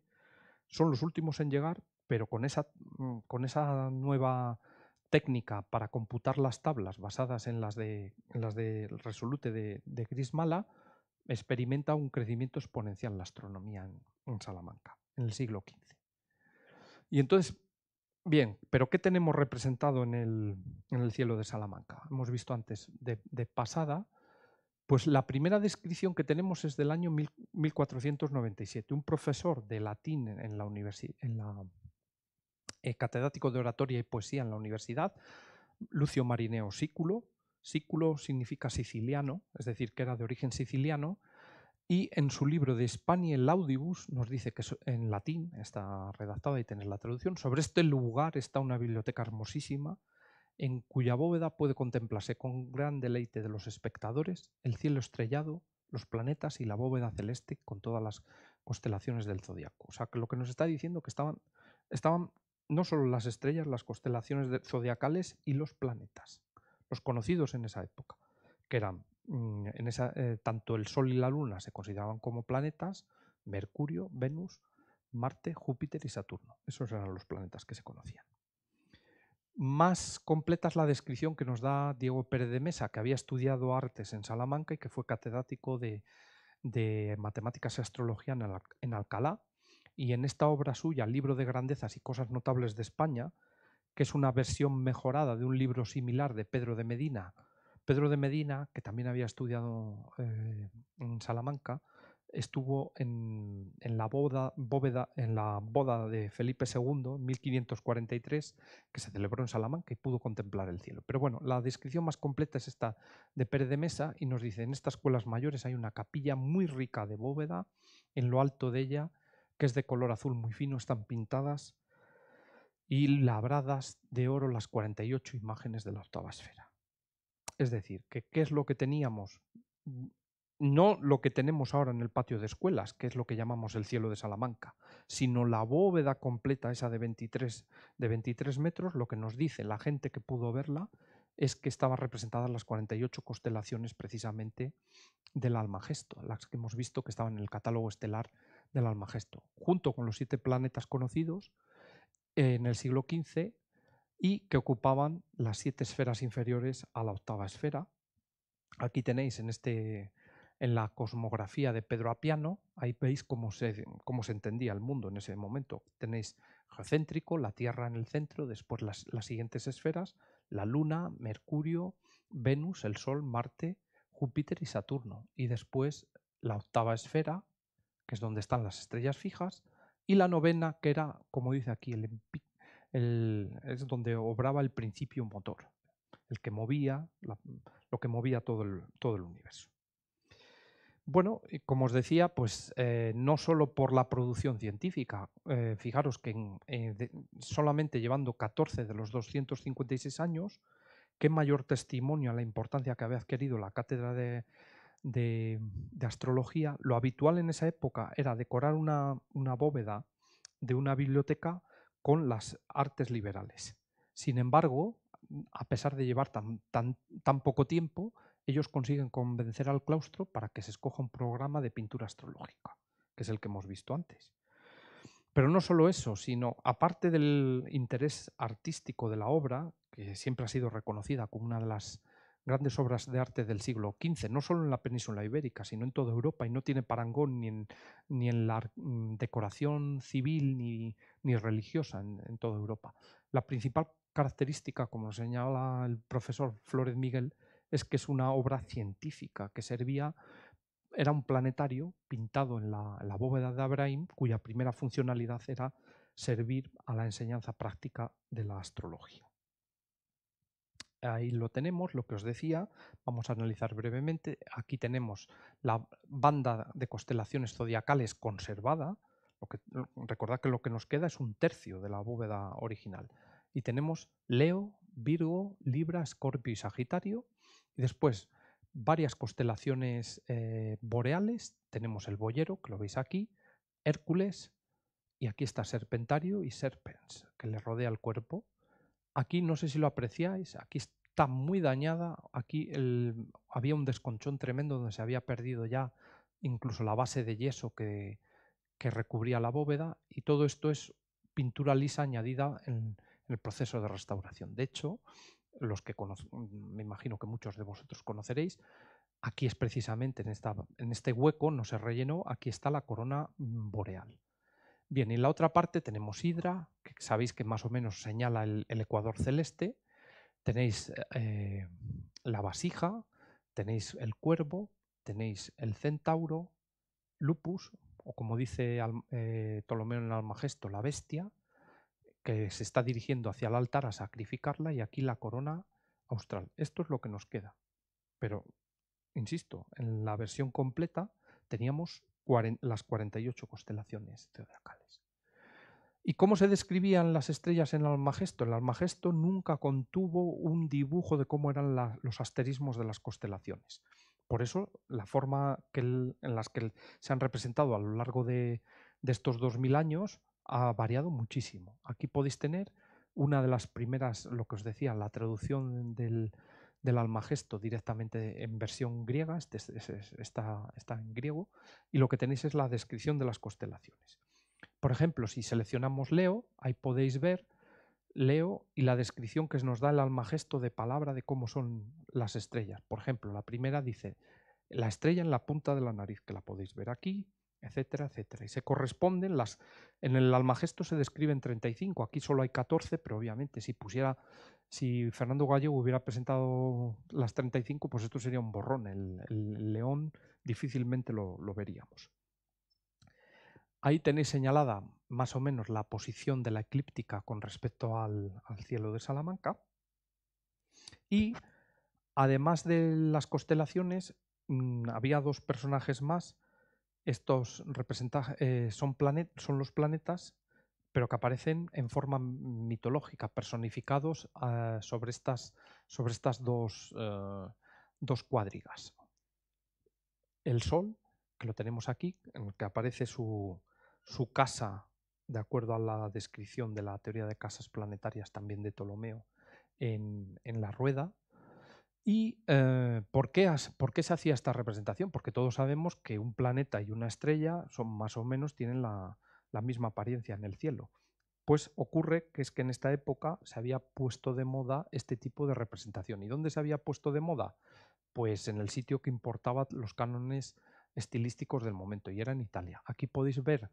son los últimos en llegar, pero con esa, mm, con esa nueva técnica para computar las tablas basadas en las de, las de Resolute de Grismala, experimenta un crecimiento exponencial en la astronomía en, Salamanca, en el siglo XV. Y entonces, bien, pero ¿qué tenemos representado en el, cielo de Salamanca? Hemos visto antes de, pasada, pues la primera descripción que tenemos es del año 1497. Un profesor de latín en la universidad, en la eh, catedrático de oratoria y poesía en la universidad, Lucio Marineo Sículo, Sículo significa siciliano, es decir, que era de origen siciliano, y en su libro de Hispania Laudibus nos dice que en latín está redactada y tener la traducción. Sobre este lugar está una biblioteca hermosísima en cuya bóveda puede contemplarse con gran deleite de los espectadores el cielo estrellado, los planetas y la bóveda celeste con todas las constelaciones del zodiaco. O sea, que lo que nos está diciendo que estaban, estaban no solo las estrellas, las constelaciones zodiacales y los planetas los conocidos en esa época, que eran, mm, en esa, eh, tanto el Sol y la Luna se consideraban como planetas, Mercurio, Venus, Marte, Júpiter y Saturno. Esos eran los planetas que se conocían. Más completa es la descripción que nos da Diego Pérez de Mesa, que había estudiado artes en Salamanca y que fue catedrático de, matemáticas y astrología en, Alcalá. Y en esta obra suya, Libro de Grandezas y Cosas Notables de España, que es una versión mejorada de un libro similar de Pedro de Medina. Pedro de Medina, que también había estudiado eh, en Salamanca, estuvo en, la boda, bóveda, en la de Felipe II, 1543, que se celebró en Salamanca y pudo contemplar el cielo. Pero bueno, la descripción más completa es esta de Pérez de Mesa y nos dice, en estas escuelas mayores hay una capilla muy rica de bóveda, en lo alto de ella, que es de color azul muy fino, están pintadas y labradas de oro las 48 imágenes de la octava esfera. Es decir, que qué es lo que teníamos, mm, no lo que tenemos ahora en el patio de escuelas, que es lo que llamamos el cielo de Salamanca, sino la bóveda completa, esa de 23, de 23 metros, lo que nos dice la gente que pudo verla es que estaban representadas las 48 constelaciones precisamente del Almagesto, las que hemos visto que estaban en el catálogo estelar del Almagesto, junto con los siete planetas conocidos, en el siglo XV y que ocupaban las siete esferas inferiores a la octava esfera. Aquí tenéis en, este, en la cosmografía de Pedro Apiano, ahí veis cómo se, entendía el mundo en ese momento. Tenéis geocéntrico, la Tierra en el centro, después las siguientes esferas, la Luna, Mercurio, Venus, el Sol, Marte, Júpiter y Saturno. Y después la octava esfera, que es donde están las estrellas fijas, y la novena, que era, como dice aquí, el, es donde obraba el principio motor, el que movía, lo que movía todo el, todo el universo. Bueno, como os decía, pues eh, no solo por la producción científica. Eh, fijaros que eh, solamente llevando 14 de los 256 años, qué mayor testimonio a la importancia que había adquirido la cátedra de, de, astrología, lo habitual en esa época era decorar una, bóveda de una biblioteca con las artes liberales. Sin embargo, a pesar de llevar tan, tan, tan, poco tiempo, ellos consiguen convencer al claustro para que se escoja un programa de pintura astrológica, que es el que hemos visto antes. Pero no solo eso, sino aparte del interés artístico de la obra, que siempre ha sido reconocida como una de las grandes obras de arte del siglo XV, no solo en la península ibérica, sino en toda Europa, y no tiene parangón ni en, la mm, decoración civil ni, religiosa en, toda Europa. La principal característica, como señala el profesor Flores Miguel, es que es una obra científica que servía, era un planetario pintado en la, en la bóveda de Abraham, cuya primera funcionalidad era servir a la enseñanza práctica de la astrología ahí lo tenemos, lo que os decía, vamos a analizar brevemente. Aquí tenemos la banda de constelaciones zodiacales conservada, lo que, recordad que lo que nos queda es un tercio de la bóveda original. Y tenemos Leo, Virgo, Libra, Escorpio y Sagitario. Y después varias constelaciones eh, boreales. Tenemos el Boyero, que lo veis aquí, Hércules, y aquí está Serpentario y Serpens, que le rodea el cuerpo. Aquí no sé si lo apreciáis, aquí está muy dañada, aquí había un desconchón tremendo donde se había perdido ya incluso la base de yeso que, recubría la bóveda y todo esto es pintura lisa añadida en, el proceso de restauración. De hecho, los que me imagino que muchos de vosotros conoceréis, aquí es precisamente en este hueco, no se rellenó, aquí está la corona boreal. Bien, y en la otra parte tenemos Hidra, que sabéis que más o menos señala el, ecuador celeste. Tenéis eh, la vasija, tenéis el cuervo, tenéis el centauro, lupus, o como dice eh, Ptolomeo en el Almagesto, la bestia, que se está dirigiendo hacia el altar a sacrificarla, y aquí la corona austral. Esto es lo que nos queda. Pero, insisto, en la versión completa teníamos las 48 constelaciones zodiacales. ¿Y cómo se describían las estrellas en el Almagesto? El Almagesto nunca contuvo un dibujo de cómo eran los asterismos de las constelaciones. Por eso, la forma en la que se han representado a lo largo de, de estos 2000 años ha variado muchísimo. Aquí podéis tener una de las primeras, lo que os decía, la traducción del, del Almagesto directamente en versión griega, este, está, está en griego, y lo que tenéis es la descripción de las constelaciones. Por ejemplo, si seleccionamos Leo, ahí podéis ver Leo y la descripción que nos da el Almagesto de palabra de cómo son las estrellas. Por ejemplo, la primera dice la estrella en la punta de la nariz, que la podéis ver aquí, etcétera, etcétera. Y se corresponden las... En el Almagesto se describen 35, aquí solo hay 14, pero obviamente si pusiera... Si Fernando Gallego hubiera presentado las 35, pues esto sería un borrón. El, león difícilmente lo, lo veríamos. Ahí tenéis señalada más o menos la posición de la eclíptica con respecto al, al, cielo de Salamanca. Y además de las constelaciones, mm, había dos personajes más estos eh, son, son los planetas, pero que aparecen en forma mitológica, personificados ah, sobre estas, sobre estas dos, eh, dos cuadrigas. El Sol, que lo tenemos aquí, en el que aparece su, casa, de acuerdo a la descripción de la teoría de casas planetarias también de Ptolomeo, en la rueda, ¿Y eh, ¿por, qué se hacía esta representación? Porque todos sabemos que un planeta y una estrella son más o menos tienen la, misma apariencia en el cielo. Pues ocurre que es que en esta época se había puesto de moda este tipo de representación. ¿Y dónde se había puesto de moda? Pues en el sitio que importaba los cánones estilísticos del momento y era en Italia. Aquí podéis ver,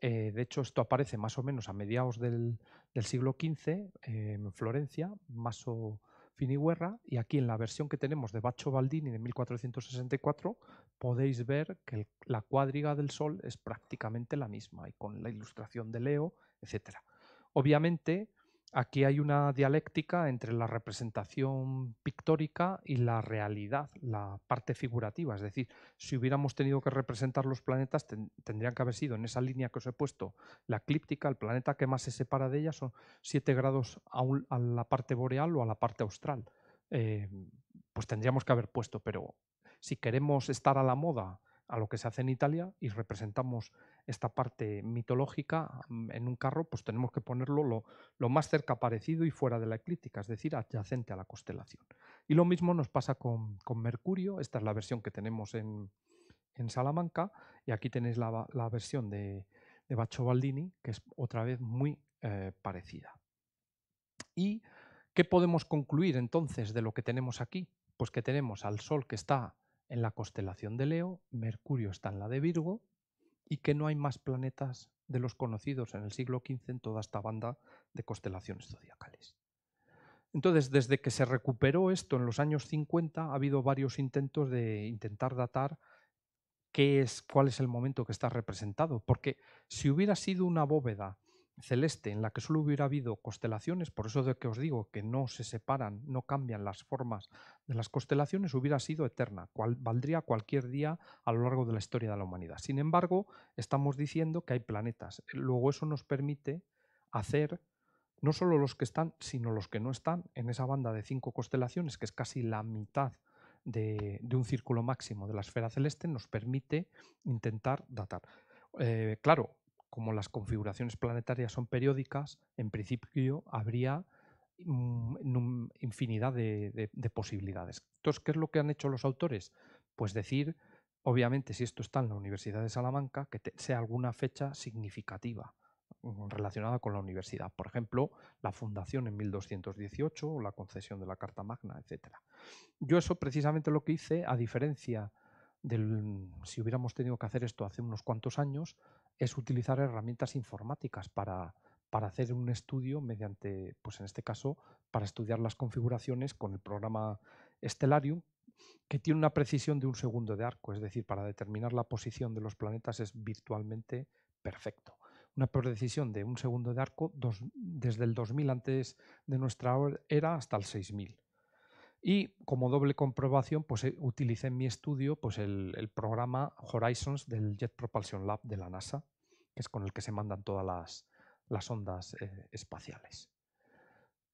eh, de hecho esto aparece más o menos a mediados del, siglo XV eh, en Florencia, más o Finiguerra y aquí en la versión que tenemos de Bacho Baldini de 1464 podéis ver que la cuadriga del sol es prácticamente la misma y con la ilustración de Leo, etcétera. Obviamente Aquí hay una dialéctica entre la representación pictórica y la realidad, la parte figurativa. Es decir, si hubiéramos tenido que representar los planetas, tendrían que haber sido en esa línea que os he puesto, la eclíptica, el planeta que más se separa de ella son 7 grados a, la parte boreal o a la parte austral. Eh, pues tendríamos que haber puesto, pero si queremos estar a la moda a lo que se hace en Italia y representamos esta parte mitológica mm, en un carro, pues tenemos que ponerlo lo, más cerca parecido y fuera de la eclíptica, es decir, adyacente a la constelación. Y lo mismo nos pasa con, Mercurio, esta es la versión que tenemos en, Salamanca, y aquí tenéis la, versión de, de Baccio Baldini, que es otra vez muy eh, parecida. ¿Y qué podemos concluir entonces de lo que tenemos aquí? Pues que tenemos al Sol que está en la constelación de Leo, Mercurio está en la de Virgo y que no hay más planetas de los conocidos en el siglo XV en toda esta banda de constelaciones zodiacales. Entonces, desde que se recuperó esto en los años 50, ha habido varios intentos de intentar datar qué es, cuál es el momento que está representado, porque si hubiera sido una bóveda celeste en la que solo hubiera habido constelaciones, por eso de que os digo que no se separan, no cambian las formas de las constelaciones, hubiera sido eterna, cual, valdría cualquier día a lo largo de la historia de la humanidad. Sin embargo, estamos diciendo que hay planetas. Luego eso nos permite hacer no solo los que están, sino los que no están en esa banda de cinco constelaciones, que es casi la mitad de, un círculo máximo de la esfera celeste, nos permite intentar datar. Eh, claro, como las configuraciones planetarias son periódicas, en principio habría mm, infinidad de, posibilidades. Entonces, ¿qué es lo que han hecho los autores? Pues decir, obviamente, si esto está en la Universidad de Salamanca, que sea alguna fecha significativa mm, relacionada con la universidad. Por ejemplo, la fundación en 1218 o la concesión de la Carta Magna, etc. Yo eso precisamente lo que hice, a diferencia del si hubiéramos tenido que hacer esto hace unos cuantos años, es utilizar herramientas informáticas para, para hacer un estudio mediante, pues en este caso, para estudiar las configuraciones con el programa Stellarium, que tiene una precisión de un segundo de arco, es decir, para determinar la posición de los planetas es virtualmente perfecto. Una precisión de un segundo de arco desde el 2000 antes de nuestra era hasta el 6000. Y como doble comprobación, pues eh, utilicé en mi estudio pues, el, programa Horizons del Jet Propulsion Lab de la NASA, que es con el que se mandan todas las, ondas eh, espaciales.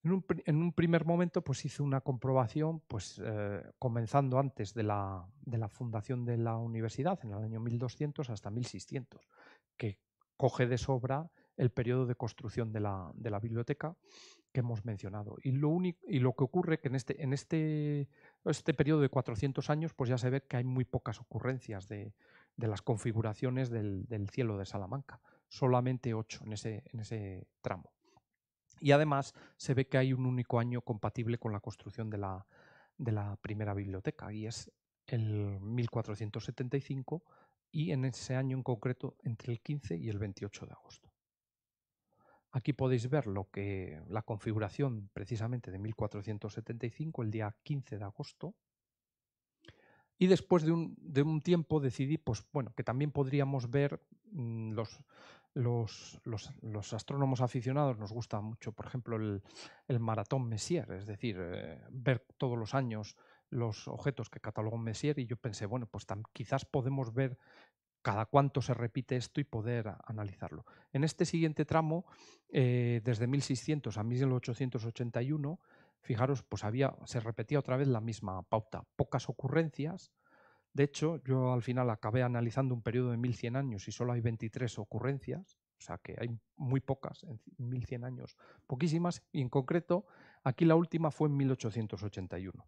En un, primer momento pues, hice una comprobación pues, eh, comenzando antes de la, fundación de la universidad, en el año 1200 hasta 1600, que coge de sobra el periodo de construcción de la, de la biblioteca que hemos mencionado. Y lo, único, y lo que ocurre es que en este, en este, este periodo de 400 años, pues ya se ve que hay muy pocas ocurrencias de, las configuraciones del, cielo de Salamanca, solamente 8 en ese, en ese tramo. Y además se ve que hay un único año compatible con la construcción de la, de la primera biblioteca, y es el 1475, y en ese año en concreto entre el 15 y el 28 de agosto. Aquí podéis ver lo que la configuración precisamente de 1475 el día 15 de agosto. Y después de un, tiempo decidí pues, bueno, que también podríamos ver mm, los, astrónomos aficionados, nos gusta mucho, por ejemplo, el, maratón Messier, es decir, eh, ver todos los años los objetos que catalogó Messier y yo pensé, bueno, pues quizás podemos ver cada cuánto se repite esto y poder analizarlo. En este siguiente tramo, eh, desde 1600 a 1881, fijaros, pues había, se repetía otra vez la misma pauta, pocas ocurrencias. De hecho, yo al final acabé analizando un periodo de 1100 años y solo hay 23 ocurrencias, o sea que hay muy pocas, en 1100 años, poquísimas, y en concreto, aquí la última fue en 1881.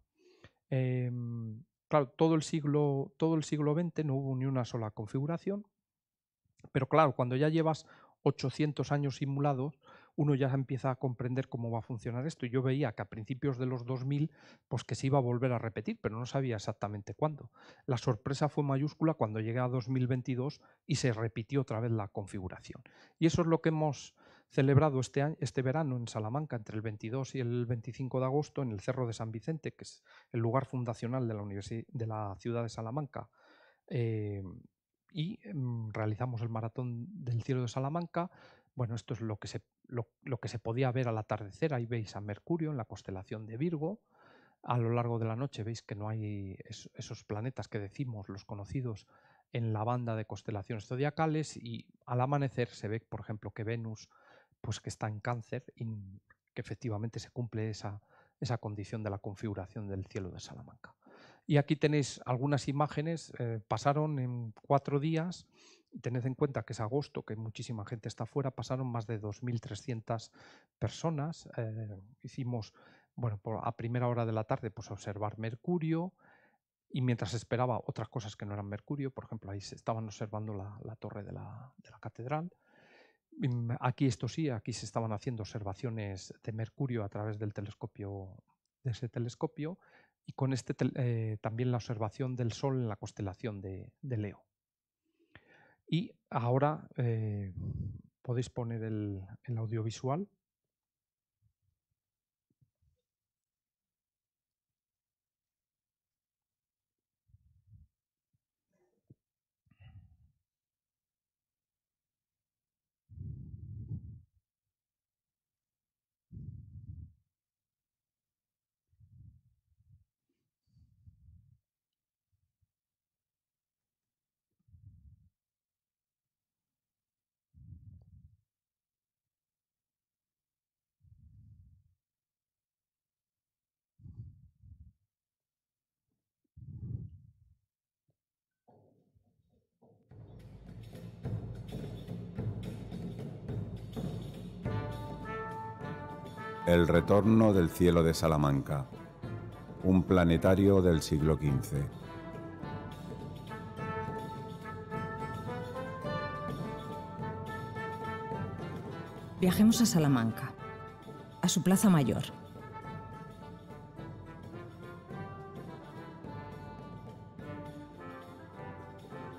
Claro, todo el siglo, todo el siglo XX no hubo ni una sola configuración, pero claro, cuando ya llevas 800 años simulados, uno ya empieza a comprender cómo va a funcionar esto. Yo veía que a principios de los 2000, pues que se iba a volver a repetir, pero no sabía exactamente cuándo. La sorpresa fue mayúscula cuando llegué a 2022 y se repitió otra vez la configuración. Y eso es lo que hemos celebrado este, este verano en Salamanca entre el 22 y el 25 de agosto en el Cerro de San Vicente, que es el lugar fundacional de la, de la ciudad de Salamanca. Em, y em, realizamos el maratón del cielo de Salamanca. Bueno, esto es lo que, se, lo, que se podía ver al atardecer. Ahí veis a Mercurio en la constelación de Virgo. A lo largo de la noche veis que no hay esos planetas que decimos, los conocidos, en la banda de constelaciones zodiacales. Y al amanecer se ve, por ejemplo, que Venus pues que está en cáncer y que efectivamente se cumple esa, condición de la configuración del cielo de Salamanca. Y aquí tenéis algunas imágenes, eh, pasaron en cuatro días, tened en cuenta que es agosto, que muchísima gente está fuera, pasaron más de 2.300 personas, eh, hicimos, bueno, a primera hora de la tarde, pues observar Mercurio, y mientras esperaba otras cosas que no eran Mercurio, por ejemplo, ahí se estaban observando la, torre de la catedral, Mm, aquí esto sí, aquí se estaban haciendo observaciones de Mercurio a través del telescopio, de ese telescopio, y con este eh, también la observación del Sol en la constelación de, Leo. Y ahora eh, podéis poner el audiovisual. El retorno del cielo de Salamanca, un planetario del siglo XV. Viajemos a Salamanca, a su plaza mayor.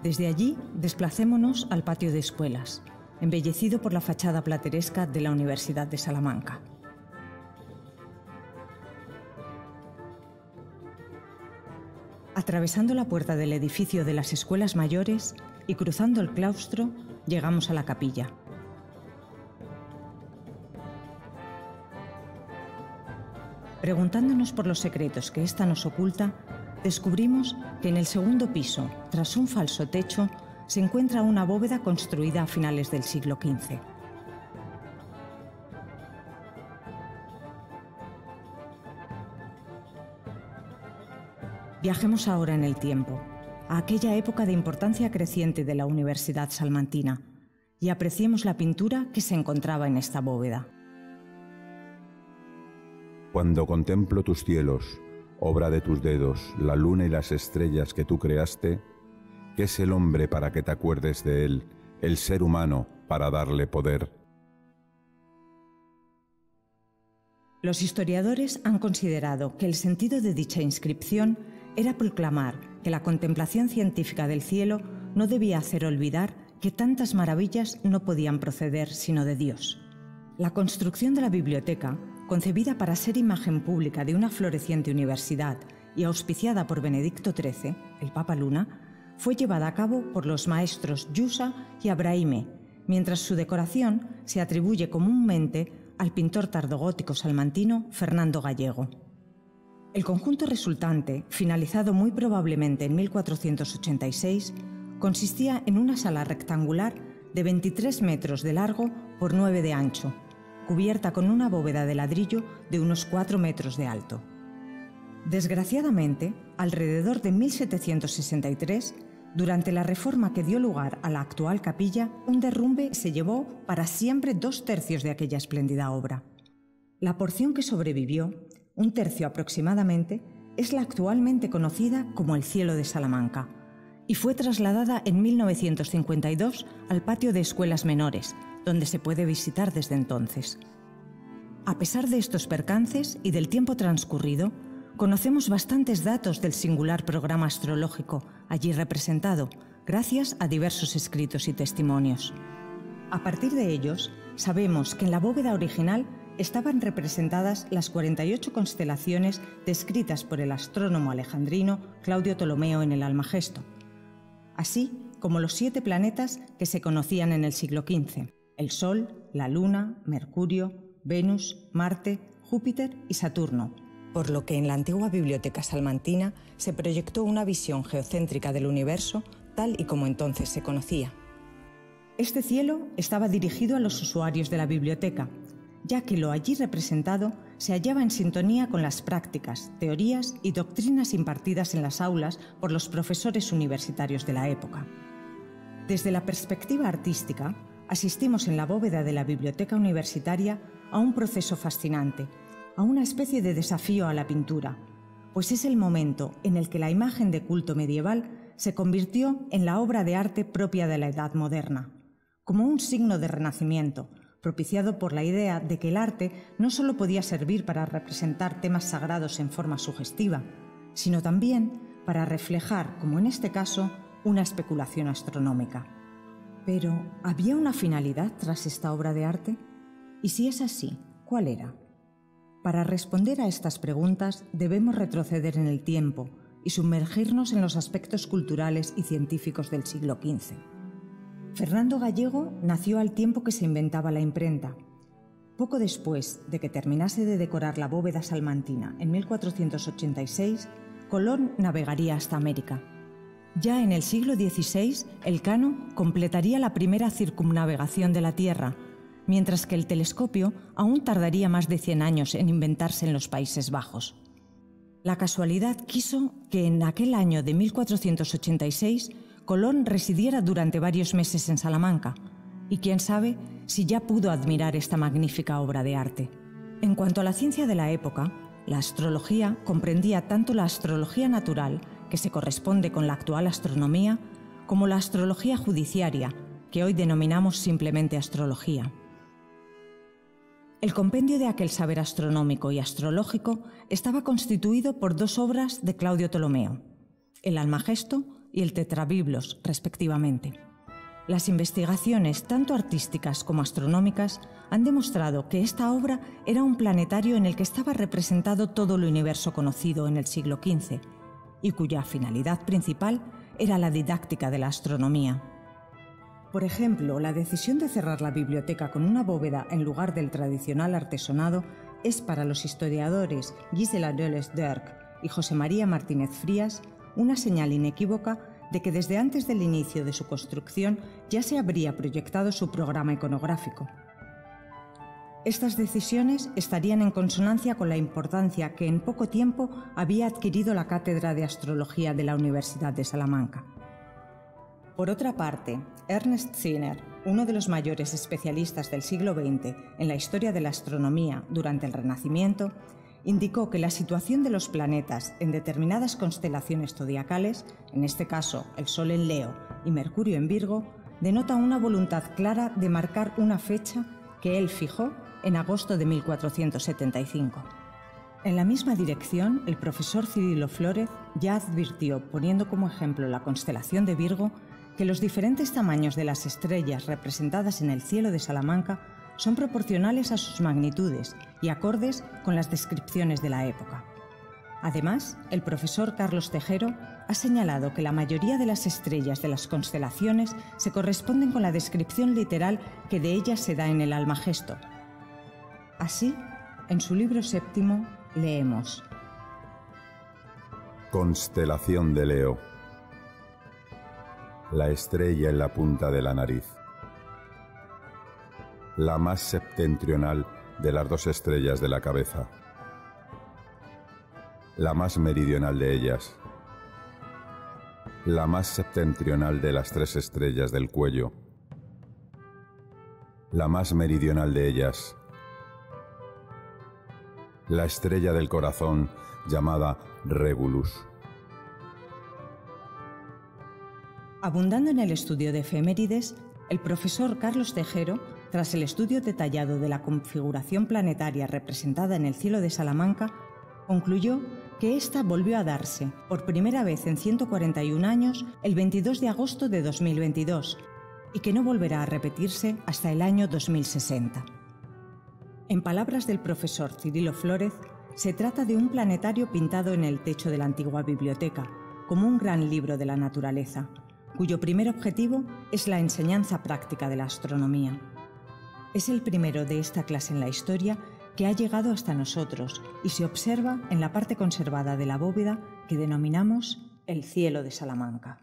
Desde allí, desplacémonos al patio de escuelas, embellecido por la fachada plateresca de la Universidad de Salamanca. Atravesando la puerta del edificio de las escuelas mayores y cruzando el claustro, llegamos a la capilla. Preguntándonos por los secretos que ésta nos oculta, descubrimos que en el segundo piso, tras un falso techo, se encuentra una bóveda construida a finales del siglo XV. ahora en el tiempo, a aquella época de importancia creciente de la Universidad Salmantina, y apreciemos la pintura que se encontraba en esta bóveda. Cuando contemplo tus cielos, obra de tus dedos, la luna y las estrellas que tú creaste, ¿qué es el hombre para que te acuerdes de él, el ser humano para darle poder? Los historiadores han considerado que el sentido de dicha inscripción era proclamar que la contemplación científica del cielo no debía hacer olvidar que tantas maravillas no podían proceder sino de Dios. La construcción de la biblioteca, concebida para ser imagen pública de una floreciente universidad y auspiciada por Benedicto XIII, el Papa Luna, fue llevada a cabo por los maestros Yusa y Abrahime, mientras su decoración se atribuye comúnmente al pintor tardogótico salmantino Fernando Gallego. El conjunto resultante, finalizado muy probablemente en 1486, consistía en una sala rectangular de 23 metros de largo por 9 de ancho, cubierta con una bóveda de ladrillo de unos 4 metros de alto. Desgraciadamente, alrededor de 1763, durante la reforma que dio lugar a la actual capilla, un derrumbe se llevó para siempre dos tercios de aquella espléndida obra. La porción que sobrevivió un tercio aproximadamente, es la actualmente conocida como el cielo de Salamanca y fue trasladada en 1952 al patio de escuelas menores, donde se puede visitar desde entonces. A pesar de estos percances y del tiempo transcurrido, conocemos bastantes datos del singular programa astrológico allí representado, gracias a diversos escritos y testimonios. A partir de ellos, sabemos que en la bóveda original estaban representadas las 48 constelaciones descritas por el astrónomo alejandrino Claudio Ptolomeo en el Almagesto, así como los siete planetas que se conocían en el siglo XV, el Sol, la Luna, Mercurio, Venus, Marte, Júpiter y Saturno, por lo que en la antigua biblioteca salmantina se proyectó una visión geocéntrica del universo tal y como entonces se conocía. Este cielo estaba dirigido a los usuarios de la biblioteca, ya que lo allí representado se hallaba en sintonía con las prácticas, teorías y doctrinas impartidas en las aulas por los profesores universitarios de la época. Desde la perspectiva artística, asistimos en la bóveda de la biblioteca universitaria a un proceso fascinante, a una especie de desafío a la pintura, pues es el momento en el que la imagen de culto medieval se convirtió en la obra de arte propia de la Edad Moderna, como un signo de renacimiento, propiciado por la idea de que el arte no solo podía servir para representar temas sagrados en forma sugestiva, sino también para reflejar, como en este caso, una especulación astronómica. Pero, ¿había una finalidad tras esta obra de arte? Y si es así, ¿cuál era? Para responder a estas preguntas debemos retroceder en el tiempo y sumergirnos en los aspectos culturales y científicos del siglo XV. Fernando Gallego nació al tiempo que se inventaba la imprenta. Poco después de que terminase de decorar la bóveda salmantina en 1486, Colón navegaría hasta América. Ya en el siglo XVI, el Cano completaría la primera circunnavegación de la Tierra, mientras que el telescopio aún tardaría más de 100 años en inventarse en los Países Bajos. La casualidad quiso que en aquel año de 1486 Colón residiera durante varios meses en Salamanca, y quién sabe si ya pudo admirar esta magnífica obra de arte. En cuanto a la ciencia de la época, la astrología comprendía tanto la astrología natural, que se corresponde con la actual astronomía, como la astrología judiciaria, que hoy denominamos simplemente astrología. El compendio de aquel saber astronómico y astrológico estaba constituido por dos obras de Claudio Ptolomeo, el Almagesto y el tetrabiblos, respectivamente. Las investigaciones, tanto artísticas como astronómicas, han demostrado que esta obra era un planetario en el que estaba representado todo el universo conocido en el siglo XV y cuya finalidad principal era la didáctica de la astronomía. Por ejemplo, la decisión de cerrar la biblioteca con una bóveda en lugar del tradicional artesonado es para los historiadores Gisela neules dirk y José María Martínez Frías una señal inequívoca de que desde antes del inicio de su construcción ya se habría proyectado su programa iconográfico. Estas decisiones estarían en consonancia con la importancia que en poco tiempo había adquirido la Cátedra de Astrología de la Universidad de Salamanca. Por otra parte, Ernest Zinner, uno de los mayores especialistas del siglo XX en la historia de la astronomía durante el Renacimiento, indicó que la situación de los planetas en determinadas constelaciones zodiacales, en este caso el Sol en Leo y Mercurio en Virgo, denota una voluntad clara de marcar una fecha que él fijó en agosto de 1475. En la misma dirección, el profesor Cirilo Flórez ya advirtió, poniendo como ejemplo la constelación de Virgo, que los diferentes tamaños de las estrellas representadas en el cielo de Salamanca son proporcionales a sus magnitudes y acordes con las descripciones de la época. Además, el profesor Carlos Tejero ha señalado que la mayoría de las estrellas de las constelaciones se corresponden con la descripción literal que de ellas se da en el Almagesto. Así, en su libro séptimo leemos. Constelación de Leo. La estrella en la punta de la nariz la más septentrional de las dos estrellas de la cabeza, la más meridional de ellas, la más septentrional de las tres estrellas del cuello, la más meridional de ellas, la estrella del corazón llamada Regulus. Abundando en el estudio de efemérides, el profesor Carlos Tejero tras el estudio detallado de la configuración planetaria representada en el cielo de Salamanca, concluyó que ésta volvió a darse, por primera vez en 141 años, el 22 de agosto de 2022, y que no volverá a repetirse hasta el año 2060. En palabras del profesor Cirilo Flórez, se trata de un planetario pintado en el techo de la antigua biblioteca, como un gran libro de la naturaleza, cuyo primer objetivo es la enseñanza práctica de la astronomía. Es el primero de esta clase en la historia que ha llegado hasta nosotros y se observa en la parte conservada de la bóveda que denominamos el cielo de Salamanca.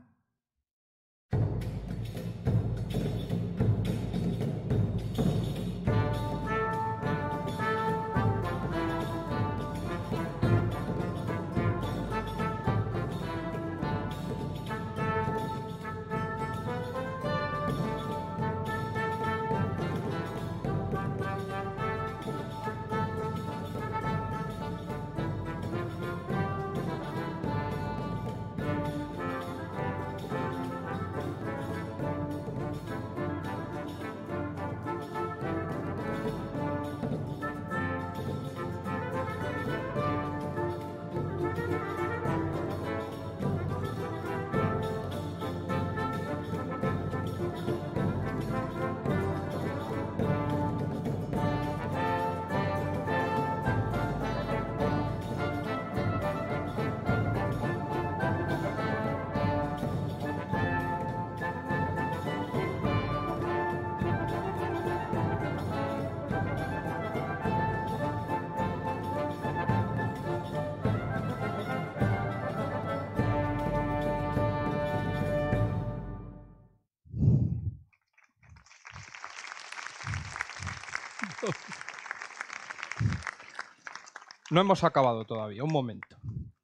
No hemos acabado todavía, un momento.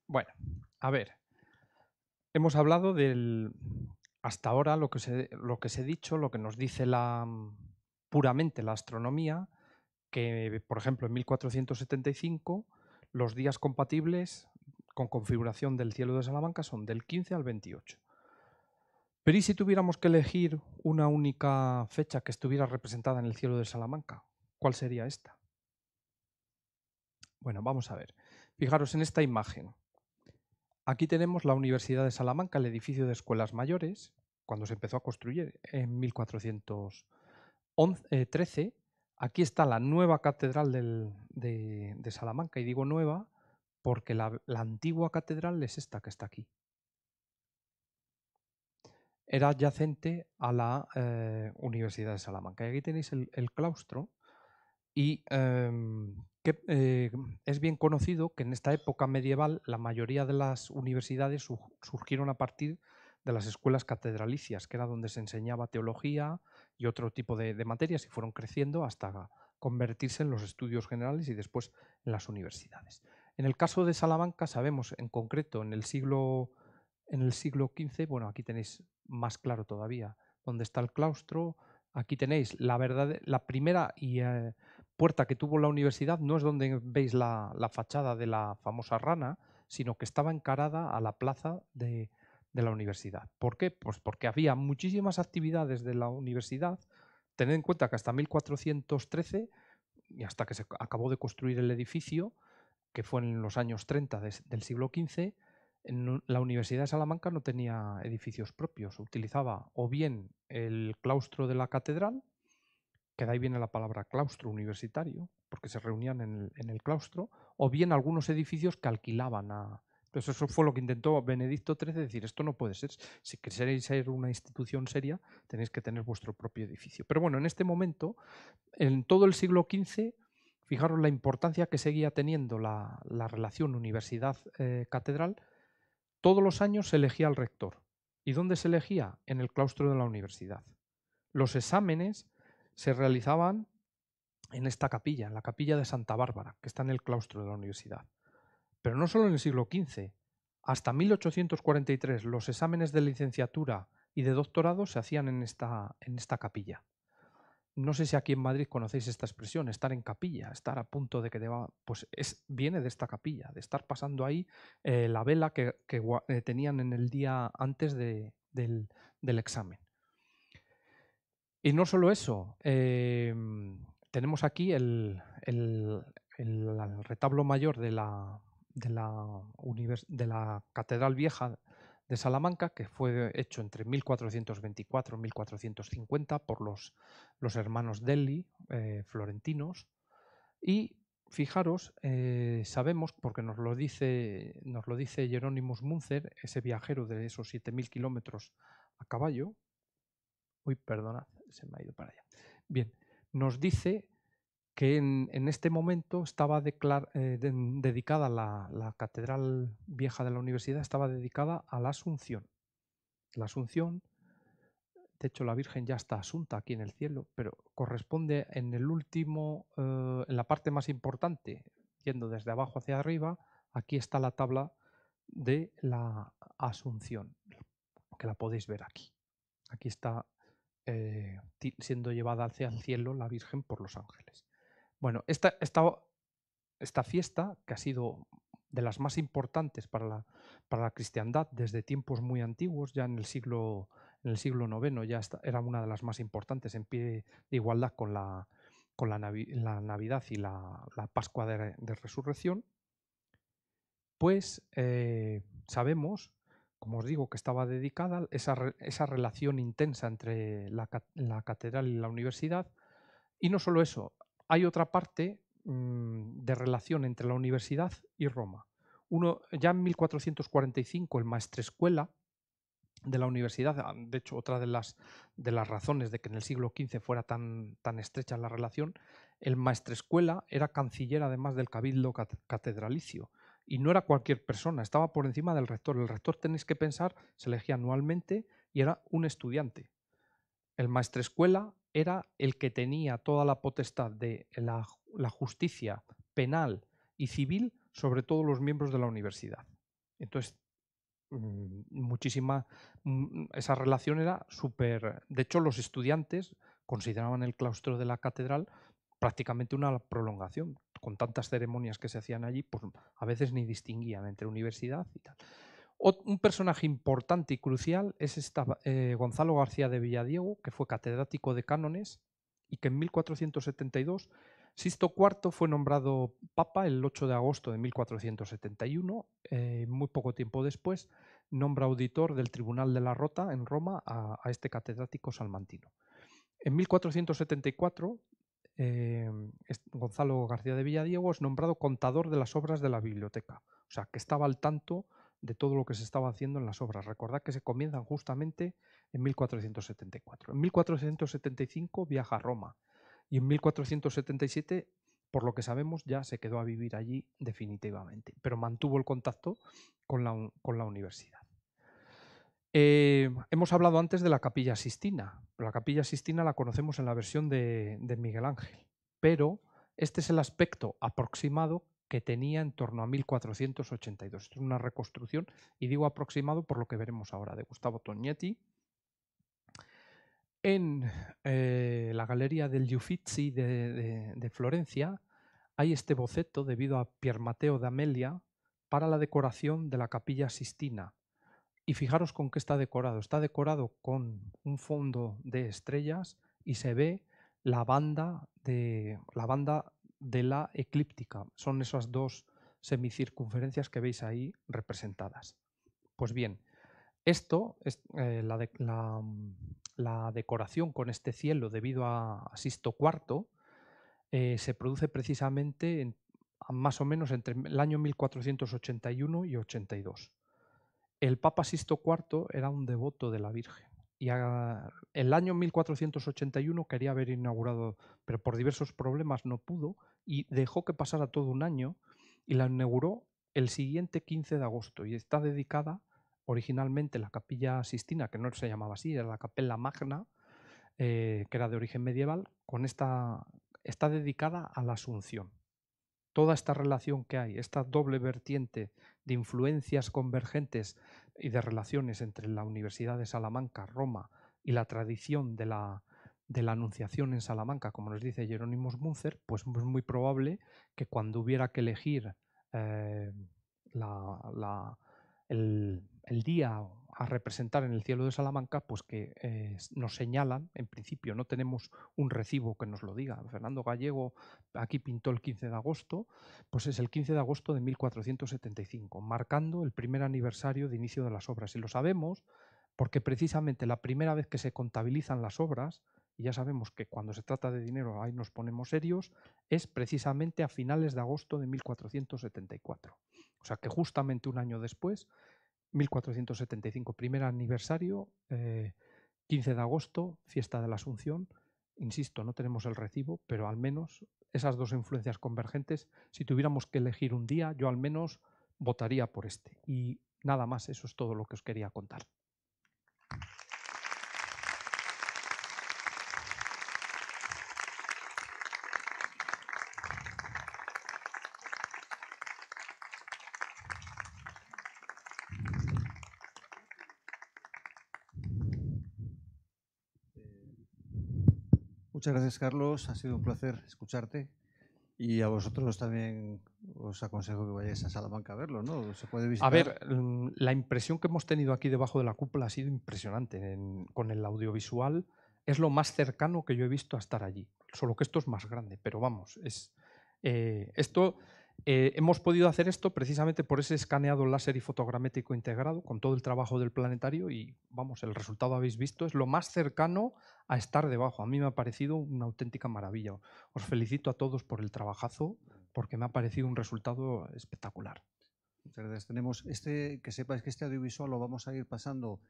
Bueno, a ver. Hemos hablado del. Hasta ahora lo que, se, lo que se ha dicho, lo que nos dice la, mm, puramente la astronomía, que por ejemplo en 1475 los días compatibles con configuración del cielo de Salamanca son del 15 al 28. Pero ¿y si tuviéramos que elegir una única fecha que estuviera representada en el cielo de Salamanca? ¿Cuál sería esta? Bueno, vamos a ver. Fijaros en esta imagen. Aquí tenemos la Universidad de Salamanca, el edificio de escuelas mayores, cuando se empezó a construir en 1413. Eh, aquí está la nueva catedral de, Salamanca, y digo nueva porque la, antigua catedral es esta que está aquí, era adyacente a la eh, Universidad de Salamanca. Y aquí tenéis el, claustro y em, eh, es bien conocido que en esta época medieval la mayoría de las universidades surgieron a partir de las escuelas catedralicias, que era donde se enseñaba teología y otro tipo de, materias, y fueron creciendo hasta convertirse en los estudios generales y después en las universidades. En el caso de Salamanca sabemos en concreto en el siglo, en el siglo XV, bueno, aquí tenéis más claro todavía dónde está el claustro, aquí tenéis la, verdad, la primera y... Eh, puerta que tuvo la universidad no es donde veis la, fachada de la famosa rana, sino que estaba encarada a la plaza de, la universidad. ¿Por qué? Pues porque había muchísimas actividades de la universidad. Tened en cuenta que hasta 1413, y hasta que se acabó de construir el edificio, que fue en los años 30 del siglo XV, la Universidad de Salamanca no tenía edificios propios. Utilizaba o bien el claustro de la catedral, que de ahí viene la palabra claustro universitario, porque se reunían en el, claustro, o bien algunos edificios que alquilaban a... Entonces eso fue lo que intentó Benedicto XIII, decir, esto no puede ser, si queréis ser una institución seria, tenéis que tener vuestro propio edificio. Pero bueno, en este momento, en todo el siglo XV, fijaros la importancia que seguía teniendo la, relación universidad-catedral, eh, todos los años se elegía al rector. ¿Y dónde se elegía? En el claustro de la universidad. Los exámenes se realizaban en esta capilla, en la capilla de Santa Bárbara, que está en el claustro de la universidad. Pero no solo en el siglo XV, hasta 1843 los exámenes de licenciatura y de doctorado se hacían en esta, en esta capilla. No sé si aquí en Madrid conocéis esta expresión, estar en capilla, estar a punto de que deba, pues es, viene de esta capilla, de estar pasando ahí eh, la vela que, eh, tenían en el día antes del examen. Y no solo eso, em, tenemos aquí el, retablo mayor de la, de la, de la Catedral Vieja de Salamanca, que fue hecho entre 1424 y 1450 por los, los hermanos Delli, eh, florentinos. Y fijaros, eh, sabemos, porque nos lo dice, nos lo dice Jerónimos Munzer, ese viajero de esos 7.000 kilómetros a caballo. Uy, perdona se me ha ido para allá. Bien, nos dice que en, este momento estaba eh, dedicada la, catedral vieja de la universidad, estaba dedicada a la Asunción. La Asunción, de hecho la Virgen ya está asunta aquí en el cielo, pero corresponde en el último, eh, en la parte más importante, yendo desde abajo hacia arriba, aquí está la tabla de la Asunción, que la podéis ver aquí. Aquí está eh, siendo llevada hacia el cielo la Virgen por los ángeles. Bueno, esta, esta fiesta, que ha sido de las más importantes para la, cristiandad desde tiempos muy antiguos, ya en el siglo, en el siglo IX ya era una de las más importantes en pie de igualdad con la, con la, Navidad y la, Pascua de, Resurrección, pues eh, sabemos como os digo, que estaba dedicada esa, relación intensa entre la, catedral y la universidad. Y no solo eso, hay otra parte mm, de relación entre la universidad y Roma. Uno, ya en 1445, el maestrescuela de la universidad, ah, de hecho, otra de las, de las razones de que en el siglo XV fuera tan, tan estrecha la relación, el maestrescuela era canciller además del cabildo catedralicio y no era cualquier persona, estaba por encima del rector. El rector, tenéis que pensar, se elegía anualmente y era un estudiante. El escuela era el que tenía toda la potestad de la, justicia penal y civil sobre todos los miembros de la universidad. Entonces, mm, muchísima, mm, esa relación era súper... De hecho, los estudiantes consideraban el claustro de la catedral prácticamente una prolongación, con tantas ceremonias que se hacían allí, pues a veces ni distinguían entre universidad y tal. un personaje importante y crucial es eh, Gonzalo García de Villadiego, que fue catedrático de cánones y que en 1472 Sisto IV fue nombrado papa el 8 de agosto de 1471. Eh, muy poco tiempo después nombra auditor del Tribunal de la Rota en Roma a, a este catedrático salmantino. En 1474 eh, Gonzalo García de Villadiego es nombrado contador de las obras de la biblioteca, o sea, que estaba al tanto de todo lo que se estaba haciendo en las obras. Recordad que se comienzan justamente en 1474. En 1475 viaja a Roma y en 1477, por lo que sabemos, ya se quedó a vivir allí definitivamente, pero mantuvo el contacto con la universidad. Eh, hemos hablado antes de la capilla sistina, la capilla sistina la conocemos en la versión de, Miguel Ángel, pero este es el aspecto aproximado que tenía en torno a 1482. es una reconstrucción, y digo aproximado por lo que veremos ahora, de Gustavo Tognetti. En eh, la Galería del Uffizi de, Florencia hay este boceto debido a Pier Matteo d'Amelia para la decoración de la Capilla Sistina, y fijaros con qué está decorado. Está decorado con un fondo de estrellas y se ve la banda de la, banda de la eclíptica. Son esas dos semicircunferencias que veis ahí representadas. Pues bien, esto, es, eh, la, decoración con este cielo debido a, Sisto IV, eh, se produce precisamente más o menos entre el año 1481 y 82 el Papa Sisto IV era un devoto de la Virgen y el año 1481 quería haber inaugurado, pero por diversos problemas no pudo y dejó que pasara todo un año y la inauguró el siguiente 15 de agosto y está dedicada originalmente la capilla Sistina, que no se llamaba así, era la capella magna, eh, que era de origen medieval, con esta, está dedicada a la Asunción toda esta relación que hay, esta doble vertiente de influencias convergentes y de relaciones entre la Universidad de Salamanca, Roma, y la tradición de la, Anunciación en Salamanca, como nos dice Jerónimo Munzer, pues es muy probable que cuando hubiera que elegir eh, el, el, día a representar en el cielo de Salamanca, pues que eh, nos señalan, en principio no tenemos un recibo que nos lo diga. Fernando Gallego aquí pintó el 15 de agosto, pues es el 15 de agosto de 1475, marcando el primer aniversario de inicio de las obras. Y lo sabemos porque precisamente la primera vez que se contabilizan las obras, y ya sabemos que cuando se trata de dinero ahí nos ponemos serios, es precisamente a finales de agosto de 1474. O sea que justamente un año después 1475, primer aniversario, 15 eh, de agosto, fiesta de la Asunción. Insisto, no tenemos el recibo, pero al menos esas dos influencias convergentes, si tuviéramos que elegir un día, yo al menos votaría por este. Y nada más, eso es todo lo que os quería contar. Muchas gracias, Carlos. Ha sido un placer escucharte. Y a vosotros también os aconsejo que vayáis a Salamanca a verlo, ¿no? Se puede visitar. A ver, mm, la impresión que hemos tenido aquí debajo de la cúpula ha sido impresionante. con el audiovisual es lo más cercano que yo he visto a estar allí. Solo que esto es más grande, pero vamos, es eh, esto eh, hemos podido hacer esto precisamente por ese escaneado láser y fotogramétrico integrado con todo el trabajo del planetario y vamos, el resultado habéis visto es lo más cercano a estar debajo. A mí me ha parecido una auténtica maravilla. Os felicito a todos por el trabajazo porque me ha parecido un resultado espectacular. Muchas Tenemos este, que sepáis que este audiovisual lo vamos a ir pasando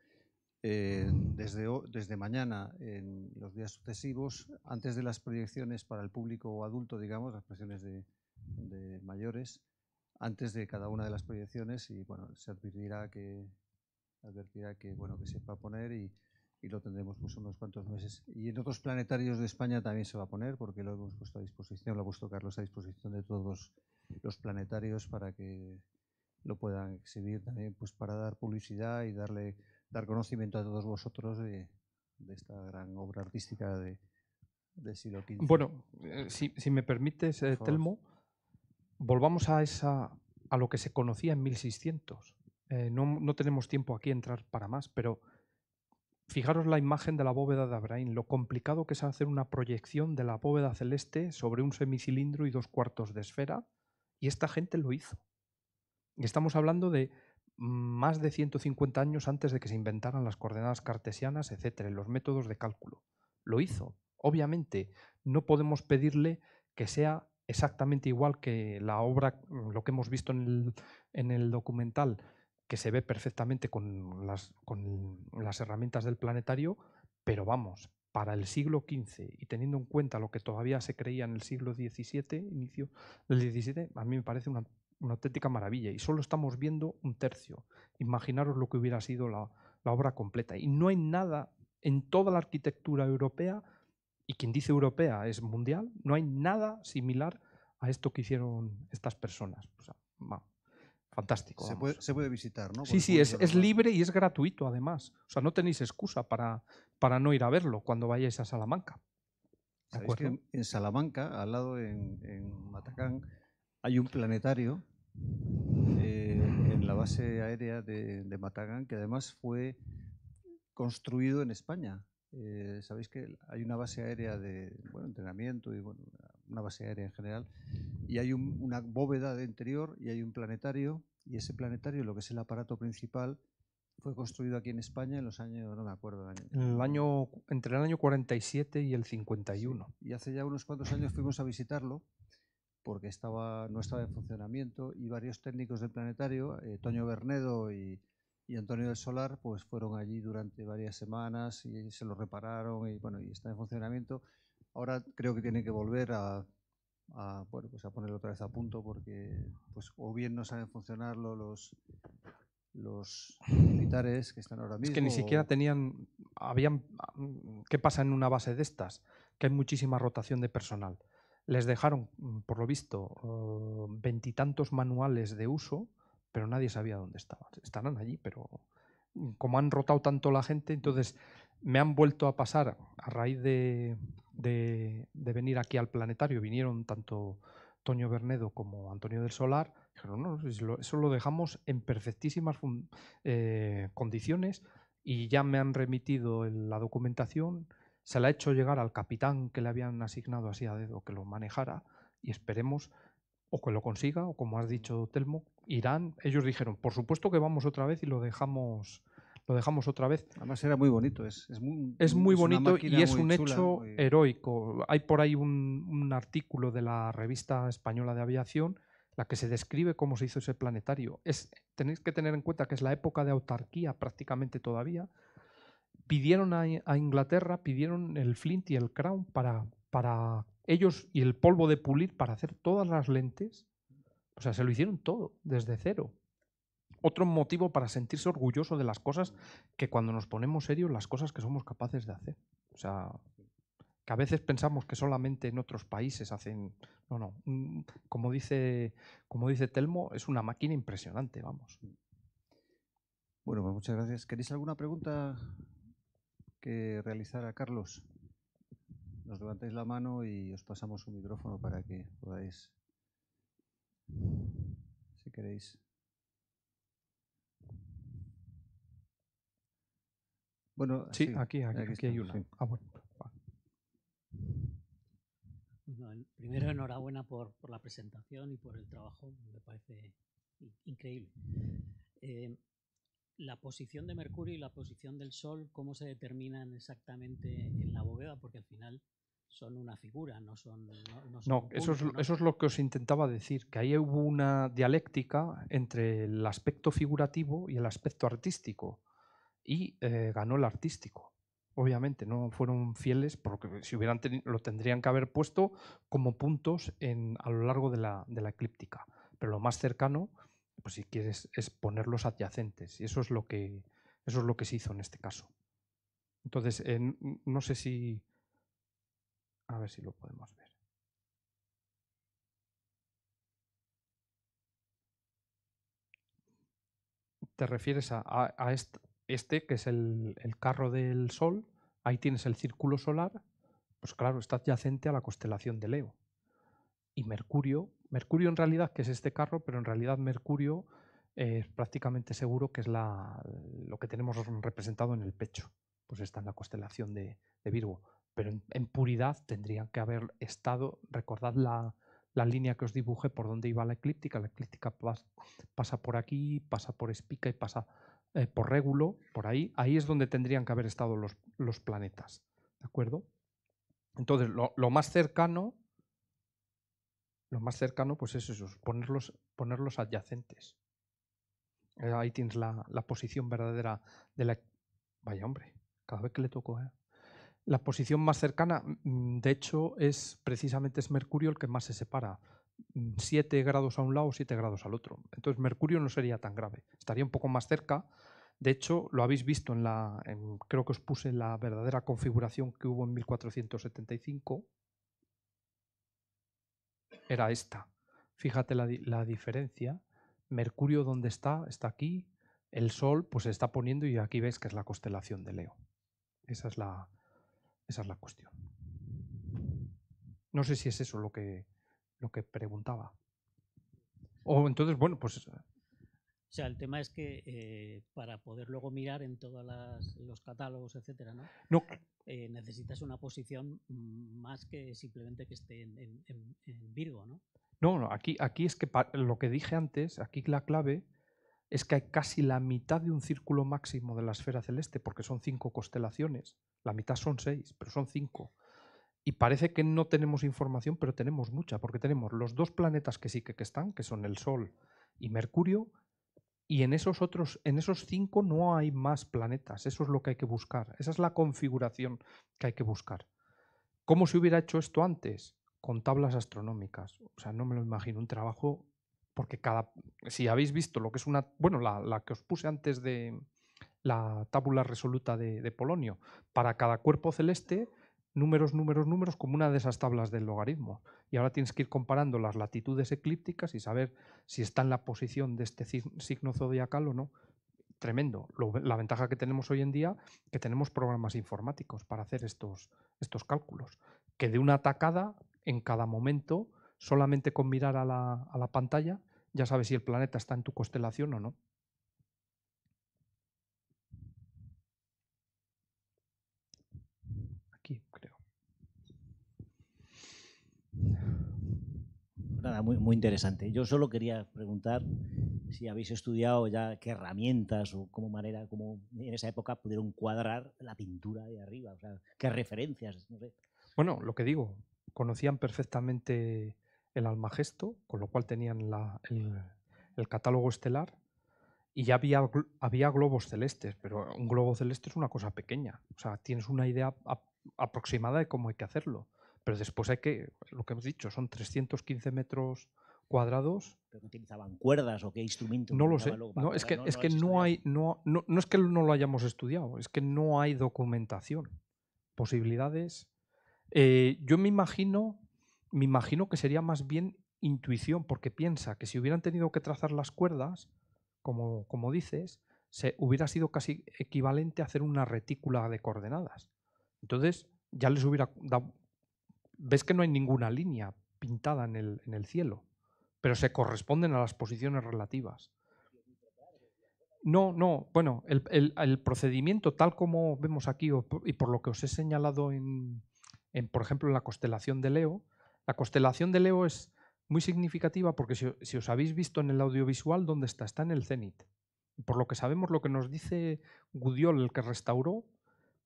eh, desde, desde mañana en los días sucesivos, antes de las proyecciones para el público adulto, digamos, las proyecciones de, de mayores antes de cada una de las proyecciones y bueno, se advertirá que advertirá que bueno que se va a poner y, y lo tendremos pues unos cuantos meses. Y en otros planetarios de España también se va a poner porque lo hemos puesto a disposición, lo ha puesto Carlos a disposición de todos los planetarios para que lo puedan exhibir también pues para dar publicidad y darle dar conocimiento a todos vosotros de, esta gran obra artística de, siglo XV. Bueno, eh, si, si, me permites, eh, Telmo, volvamos a, esa, a lo que se conocía en 1600. Eh, no, tenemos tiempo aquí a entrar para más, pero fijaros la imagen de la bóveda de Abraham, lo complicado que es hacer una proyección de la bóveda celeste sobre un semicilindro y dos cuartos de esfera, y esta gente lo hizo. estamos hablando de más de 150 años antes de que se inventaran las coordenadas cartesianas, etcétera, los métodos de cálculo. Lo hizo. Obviamente, no podemos pedirle que sea exactamente igual que la obra, mm, lo que hemos visto en el, documental, que se ve perfectamente con las, con las herramientas del planetario, pero vamos, para el siglo XV y teniendo en cuenta lo que todavía se creía en el siglo XVII, inicio del XVII, a mí me parece una, auténtica maravilla y solo estamos viendo un tercio. Imaginaros lo que hubiera sido la obra completa. Y no hay nada en toda la arquitectura europea y quien dice europea es mundial, no hay nada similar a esto que hicieron estas personas. fantástico. Se puede, visitar, ¿no? sí, sí, es, libre y es gratuito además. O sea, no tenéis excusa para, para no ir a verlo cuando vayáis a Salamanca. en Salamanca, al lado en, en Matacán, hay un planetario eh, en la base aérea de, de Matacán que además fue construido en España. Eh, sabéis que hay una base aérea de entrenamiento y una base aérea en general, y hay una bóveda de interior y hay un planetario, y ese planetario, lo que es el aparato principal, fue construido aquí en España en los años, no me acuerdo. el año entre el año 47 y el 51. y hace ya unos cuantos años fuimos a visitarlo porque estaba, no estaba en funcionamiento y varios técnicos del planetario, eh, Toño Bernedo y y Antonio del Solar, pues fueron allí durante varias semanas y se lo repararon y bueno, y está en funcionamiento. Ahora creo que tiene que volver a, a pues a ponerlo otra vez a punto porque pues o bien no saben funcionarlo los los militares que están ahora mismo. Es que ni siquiera tenían, habían, ¿qué pasa en una base de estas? Que hay muchísima rotación de personal. Les dejaron, mm, por lo visto, oh, veintitantos manuales de uso pero nadie sabía dónde estaban. Estarán allí, pero como han rotado tanto la gente, entonces me han vuelto a pasar a raíz de, venir aquí al planetario. Vinieron tanto Toño Bernedo como Antonio del Solar. Dijeron, no, eso lo dejamos en perfectísimas eh, condiciones y ya me han remitido la documentación. Se la ha hecho llegar al capitán que le habían asignado así a dedo que lo manejara y esperemos o que lo consiga, o como has dicho Telmo, Irán, ellos dijeron, por supuesto que vamos otra vez y lo dejamos, lo dejamos otra vez. Además era muy bonito, es, es muy, bonito y es un hecho heroico. Hay por ahí un, artículo de la revista española de aviación la que se describe cómo se hizo ese planetario. tenéis que tener en cuenta que es la época de autarquía prácticamente todavía. Pidieron a, Inglaterra, pidieron el Flint y el Crown para, para ellos y el polvo de pulir para hacer todas las lentes, o sea, se lo hicieron todo, desde cero. Otro motivo para sentirse orgulloso de las cosas que cuando nos ponemos serios, las cosas que somos capaces de hacer. O sea, que a veces pensamos que solamente en otros países hacen... No, no. Como dice, como dice Telmo, es una máquina impresionante, vamos. Bueno, pues muchas gracias. ¿Queréis alguna pregunta que realizar a Carlos? nos levantáis la mano y os pasamos un micrófono para que podáis, si queréis. Bueno, sí, aquí, aquí, hay una. Ah, primero enhorabuena por, por, la presentación y por el trabajo, me parece increíble. Eh, la posición de Mercurio y la posición del Sol, cómo se determinan exactamente en la bóveda, porque al final son una figura, no son... No, eso es, lo que os intentaba decir, que ahí hubo una dialéctica entre el aspecto figurativo y el aspecto artístico, y eh, ganó el artístico. Obviamente, no fueron fieles porque si hubieran lo tendrían que haber puesto como puntos en, a lo largo de la, de la eclíptica. Pero lo más cercano pues si quieres, es ponerlos adyacentes. Y eso es lo que, eso es lo que se hizo en este caso. Entonces, no sé si... A ver si lo podemos ver. Te refieres a, este, que es el, el carro del Sol. Ahí tienes el círculo solar. Pues claro, está adyacente a la constelación de Leo. Y Mercurio Mercurio en realidad, que es este carro, pero en realidad Mercurio eh, es prácticamente seguro que es la, lo que tenemos representado en el pecho, pues está en la constelación de, Virgo. Pero en, puridad tendrían que haber estado, recordad la, línea que os dibujé por donde iba la eclíptica, la eclíptica pasa por aquí, pasa por Espica y pasa eh, por Régulo, por ahí, ahí es donde tendrían que haber estado los, planetas, ¿de acuerdo? Entonces, lo más cercano lo más cercano, pues es eso, ponerlos, ponerlos adyacentes. Eh, ahí tienes la, la, posición verdadera de la... Vaya hombre, cada vez que le toco. ¿eh? La posición más cercana, mm, de hecho, es precisamente es Mercurio el que más se separa. Mm, siete grados a un lado, siete grados al otro. Entonces Mercurio no sería tan grave. Estaría un poco más cerca. De hecho, lo habéis visto en la... creo que os puse la verdadera configuración que hubo en 1475 era esta. Fíjate la, diferencia. Mercurio, ¿dónde está? Está aquí. El Sol, pues se está poniendo y aquí ves que es la constelación de Leo. Esa es la, esa es la cuestión. No sé si es eso lo que, lo que preguntaba. O entonces, bueno, pues o sea, el tema es que eh, para poder luego mirar en todos los catálogos, etcétera, ¿no? Eh, necesitas una posición mm, más que simplemente que esté en, Virgo, ¿no? No, no, aquí, aquí es que lo que dije antes, aquí la clave es que hay casi la mitad de un círculo máximo de la esfera celeste, porque son cinco constelaciones, la mitad son seis, pero son cinco. Y parece que no tenemos información, pero tenemos mucha, porque tenemos los dos planetas que sí que están, que son el Sol y Mercurio, y en esos otros, en esos cinco no hay más planetas. Eso es lo que hay que buscar. Esa es la configuración que hay que buscar. ¿Cómo se hubiera hecho esto antes? Con tablas astronómicas. O sea, no me lo imagino un trabajo porque cada. Si habéis visto lo que es una. Bueno, la, que os puse antes de la tábula resoluta de, de Polonio. Para cada cuerpo celeste números, números, números, como una de esas tablas del logaritmo. Y ahora tienes que ir comparando las latitudes eclípticas y saber si está en la posición de este signo zodiacal o no. Tremendo. la ventaja que tenemos hoy en día, que tenemos programas informáticos para hacer estos, estos cálculos. Que de una tacada en cada momento, solamente con mirar a la, a la pantalla, ya sabes si el planeta está en tu constelación o no. Nada, muy, muy interesante. Yo solo quería preguntar si habéis estudiado ya qué herramientas o cómo manera, cómo en esa época pudieron cuadrar la pintura de arriba, o sea, qué referencias, Bueno, lo que digo, conocían perfectamente el almagesto, con lo cual tenían el, el, catálogo estelar y ya había, había globos celestes, pero un globo celeste es una cosa pequeña, o sea, tienes una idea aproximada de cómo hay que hacerlo. Pero después hay que, lo que hemos dicho, son 315 metros cuadrados. ¿Pero utilizaban cuerdas o qué instrumento? No lo sé. No, es que no, es que no hay, no, es que no lo hayamos estudiado, es que no hay documentación. Posibilidades. Eh, yo me imagino, me imagino que sería más bien intuición, porque piensa que si hubieran tenido que trazar las cuerdas, como, como dices, se, hubiera sido casi equivalente a hacer una retícula de coordenadas. Entonces, ya les hubiera dado ves que no hay ninguna línea pintada en el, cielo, pero se corresponden a las posiciones relativas. No, no, bueno, el, procedimiento tal como vemos aquí y por lo que os he señalado en, por ejemplo, en la constelación de Leo, la constelación de Leo es muy significativa porque si, os habéis visto en el audiovisual, ¿dónde está? Está en el cenit. Por lo que sabemos, lo que nos dice Gudiol, el que restauró,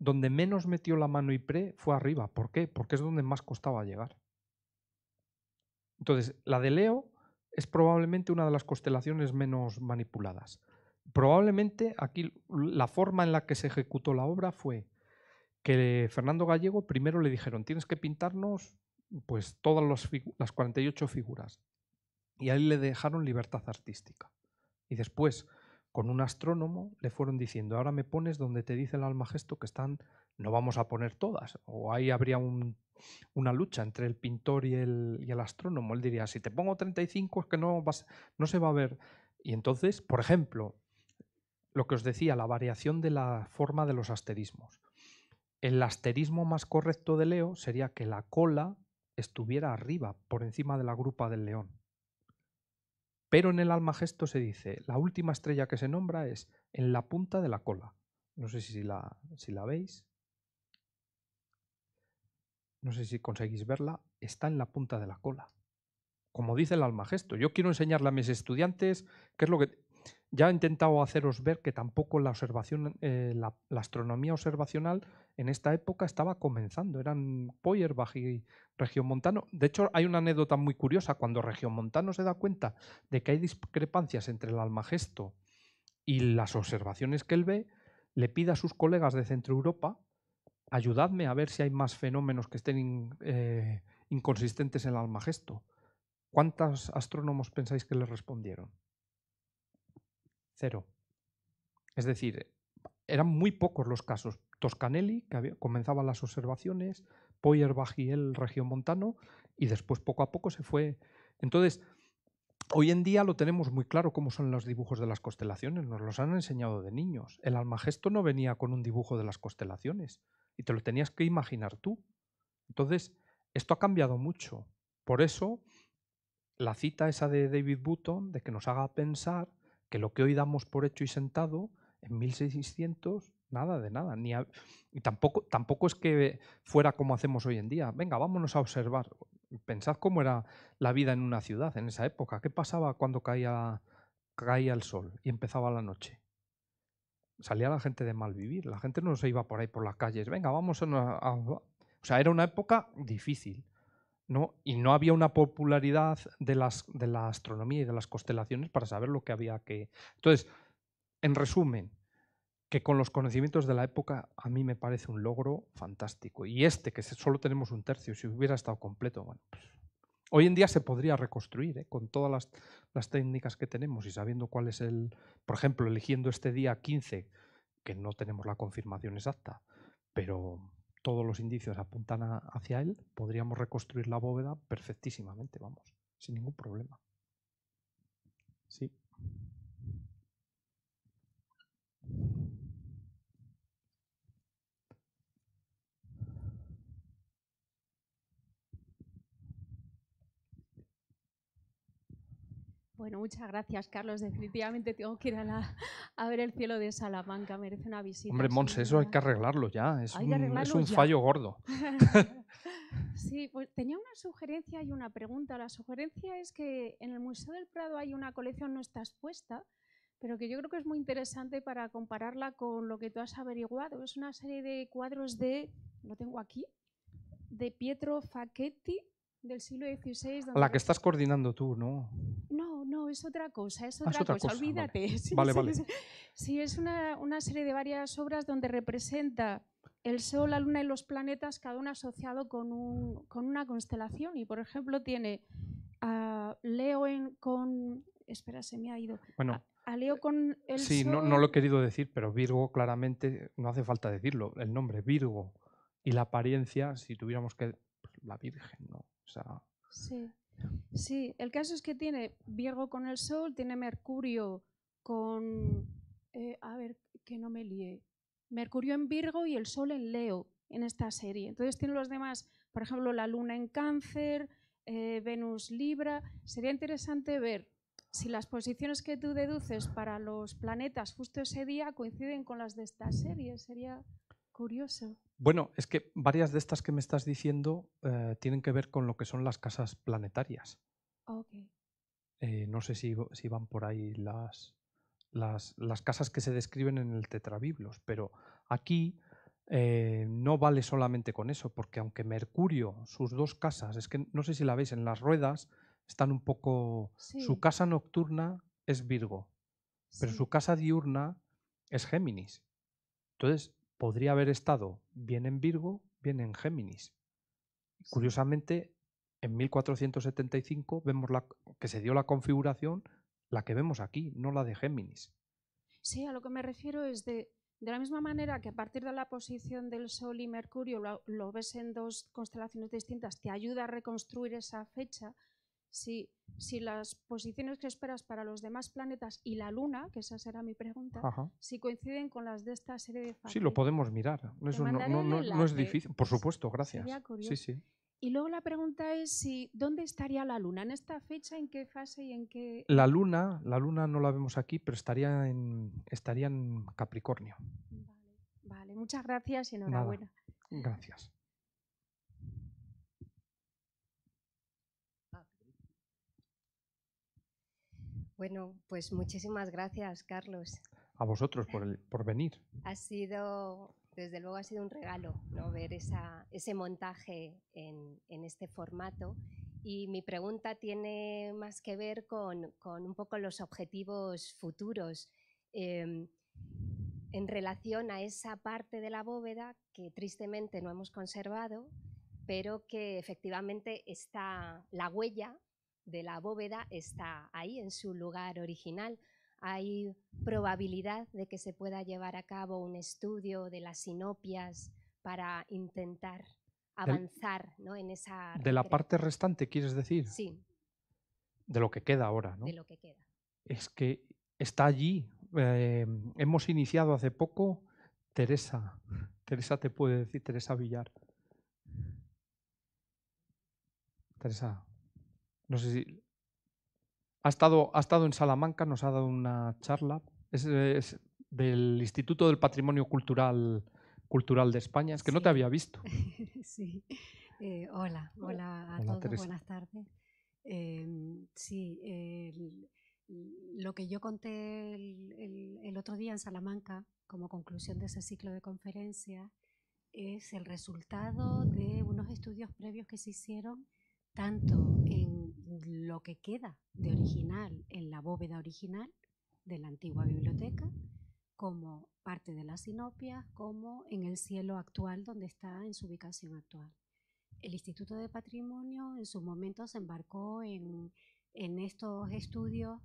donde menos metió la mano y pre fue arriba. ¿Por qué? Porque es donde más costaba llegar. Entonces, la de Leo es probablemente una de las constelaciones menos manipuladas. Probablemente aquí la forma en la que se ejecutó la obra fue que Fernando Gallego primero le dijeron, tienes que pintarnos pues todas las, las 48 figuras. Y ahí le dejaron libertad artística. Y después con un astrónomo, le fueron diciendo, ahora me pones donde te dice el almagesto que están, no vamos a poner todas, o ahí habría una lucha entre el pintor y el, y el, astrónomo. Él diría, si te pongo 35 es que no, vas, no se va a ver. Y entonces, por ejemplo, lo que os decía, la variación de la forma de los asterismos. El asterismo más correcto de Leo sería que la cola estuviera arriba, por encima de la grupa del león. Pero en el Almagesto se dice, la última estrella que se nombra es en la punta de la cola. No sé si la, veis. No sé si conseguís verla. Está en la punta de la cola. Como dice el Almagesto. Yo quiero enseñarle a mis estudiantes qué es lo que... Ya he intentado haceros ver que tampoco la observación, eh, la, astronomía observacional en esta época estaba comenzando. Eran Poyerbach y Regiomontano. De hecho, hay una anécdota muy curiosa. Cuando Regiomontano se da cuenta de que hay discrepancias entre el Almagesto y las observaciones que él ve, le pide a sus colegas de Centro Europa, ayudadme a ver si hay más fenómenos que estén eh, inconsistentes en el Almagesto. ¿Cuántos astrónomos pensáis que le respondieron? Es decir, eran muy pocos los casos. Toscanelli, que comenzaba las observaciones, Poyer, Bajiel, Región Montano, y después poco a poco se fue. Entonces, hoy en día lo tenemos muy claro cómo son los dibujos de las constelaciones, nos los han enseñado de niños. El Almagesto no venía con un dibujo de las constelaciones, y te lo tenías que imaginar tú. Entonces, esto ha cambiado mucho. Por eso, la cita esa de David Button, de que nos haga pensar, que lo que hoy damos por hecho y sentado, en 1600, nada de nada. Ni y tampoco, tampoco es que fuera como hacemos hoy en día. Venga, vámonos a observar. Pensad cómo era la vida en una ciudad en esa época. ¿Qué pasaba cuando caía, caía el sol y empezaba la noche? Salía la gente de mal vivir. La gente no se iba por ahí por las calles. Venga, vamos a o sea, era una época difícil. ¿no? y no había una popularidad de, las, de la astronomía y de las constelaciones para saber lo que había que... Entonces, en resumen, que con los conocimientos de la época a mí me parece un logro fantástico. Y este, que solo tenemos un tercio, si hubiera estado completo, bueno, pues, hoy en día se podría reconstruir ¿eh? con todas las, las, técnicas que tenemos y sabiendo cuál es el, por ejemplo, eligiendo este día 15, que no tenemos la confirmación exacta, pero todos los indicios apuntan hacia él, podríamos reconstruir la bóveda perfectísimamente, vamos, sin ningún problema. Sí. Bueno, muchas gracias, Carlos. Definitivamente tengo que ir a, ver el cielo de Salamanca, merece una visita. Hombre, Mons, eso hay que arreglarlo ya, es un, arreglarlo es un fallo gordo. [laughs] sí, pues tenía una sugerencia y una pregunta. La sugerencia es que en el Museo del Prado hay una colección no está expuesta, pero que yo creo que es muy interesante para compararla con lo que tú has averiguado. Es una serie de cuadros de, lo tengo aquí, de Pietro Facchetti, del siglo XVI. La que estás coordinando tú, ¿no? No, no, es otra cosa, es ah, otra, cosa. olvídate. [laughs] Vale, vale, sí, es una, una, serie de varias obras donde representa el Sol, la Luna y los planetas, cada uno asociado con, un, con una constelación. Y, por ejemplo, tiene a Leo con... Espera, se me ha ido. Bueno. A, Leo con el Sí, Sol... no, no lo he querido decir, pero Virgo claramente, no hace falta decirlo, el nombre Virgo y la apariencia, si tuviéramos que... Pues, la Virgen, ¿no? sí. el caso es que tiene Virgo con el Sol, tiene Mercurio con... Eh, a ver, que no me lié, Mercurio en Virgo y el Sol en Leo en esta serie. Entonces tiene los demás, por ejemplo, la Luna en Cáncer, eh, Venus Libra. Sería interesante ver si las posiciones que tú deduces para los planetas justo ese día coinciden con las de esta serie, Sería curioso. Bueno, es que varias de estas que me estás diciendo eh, tienen que ver con lo que son las casas planetarias. Ah, eh, no sé si, van por ahí las, las, casas que se describen en el Tetrabiblos, pero aquí eh, no vale solamente con eso, porque aunque Mercurio, sus dos casas, es que no sé si la veis en las ruedas, están un poco... Su casa nocturna es Virgo, pero su casa diurna es Géminis. Entonces, podría haber estado bien en Virgo, bien en Géminis. Curiosamente, en 1475 vemos la, que se dio la configuración, la que vemos aquí, no la de Géminis. Sí, a lo que me refiero es de, la misma manera que a partir de la posición del Sol y Mercurio lo ves en dos constelaciones distintas, te ayuda a reconstruir esa fecha, si, las posiciones que esperas para los demás planetas y la Luna, que esa será mi pregunta, si coinciden con las de esta serie de fases. Sí, lo podemos mirar. no, es difícil. Por supuesto, gracias. Y luego la pregunta es si dónde estaría la luna en esta fecha, en qué fase y en qué. La luna, la luna no la vemos aquí, pero estaría en estaría en Capricornio. Vale, muchas gracias y enhorabuena. Gracias. Bueno, pues muchísimas gracias, Carlos. A vosotros por, por venir. Ha sido, desde luego, ha sido un regalo ¿no? ver ese montaje en, este formato. Y mi pregunta tiene más que ver con, un poco los objetivos futuros. Em, en relación a esa parte de la bóveda que tristemente no hemos conservado, pero que efectivamente está la huella de la bóveda está ahí, en su lugar original. Hay probabilidad de que se pueda llevar a cabo un estudio de las sinopias para intentar avanzar ¿no? en esa... ¿De la parte restante, quieres decir? Sí. De lo que queda ahora, ¿no? De lo que queda. Es que está allí. Eh, hemos iniciado hace poco, Teresa. [laughs] Teresa te puede decir, Teresa Villar. Teresa, no sé si... Ha estado, ha estado en Salamanca, nos ha dado una charla. Es, del Instituto del Patrimonio Cultural, Cultural de España. Es que no te había visto. [laughs] sí. Eh, hola, hola a todos. Buenas tardes. Em, sí, lo que yo conté el, otro día en Salamanca como conclusión de ese ciclo de conferencias es el resultado de unos estudios previos que se hicieron tanto lo que queda de original en la bóveda original de la antigua biblioteca, como parte de la sinopias, como en el cielo actual donde está en su ubicación actual. El Instituto de Patrimonio en su momento se embarcó en, en estos estudios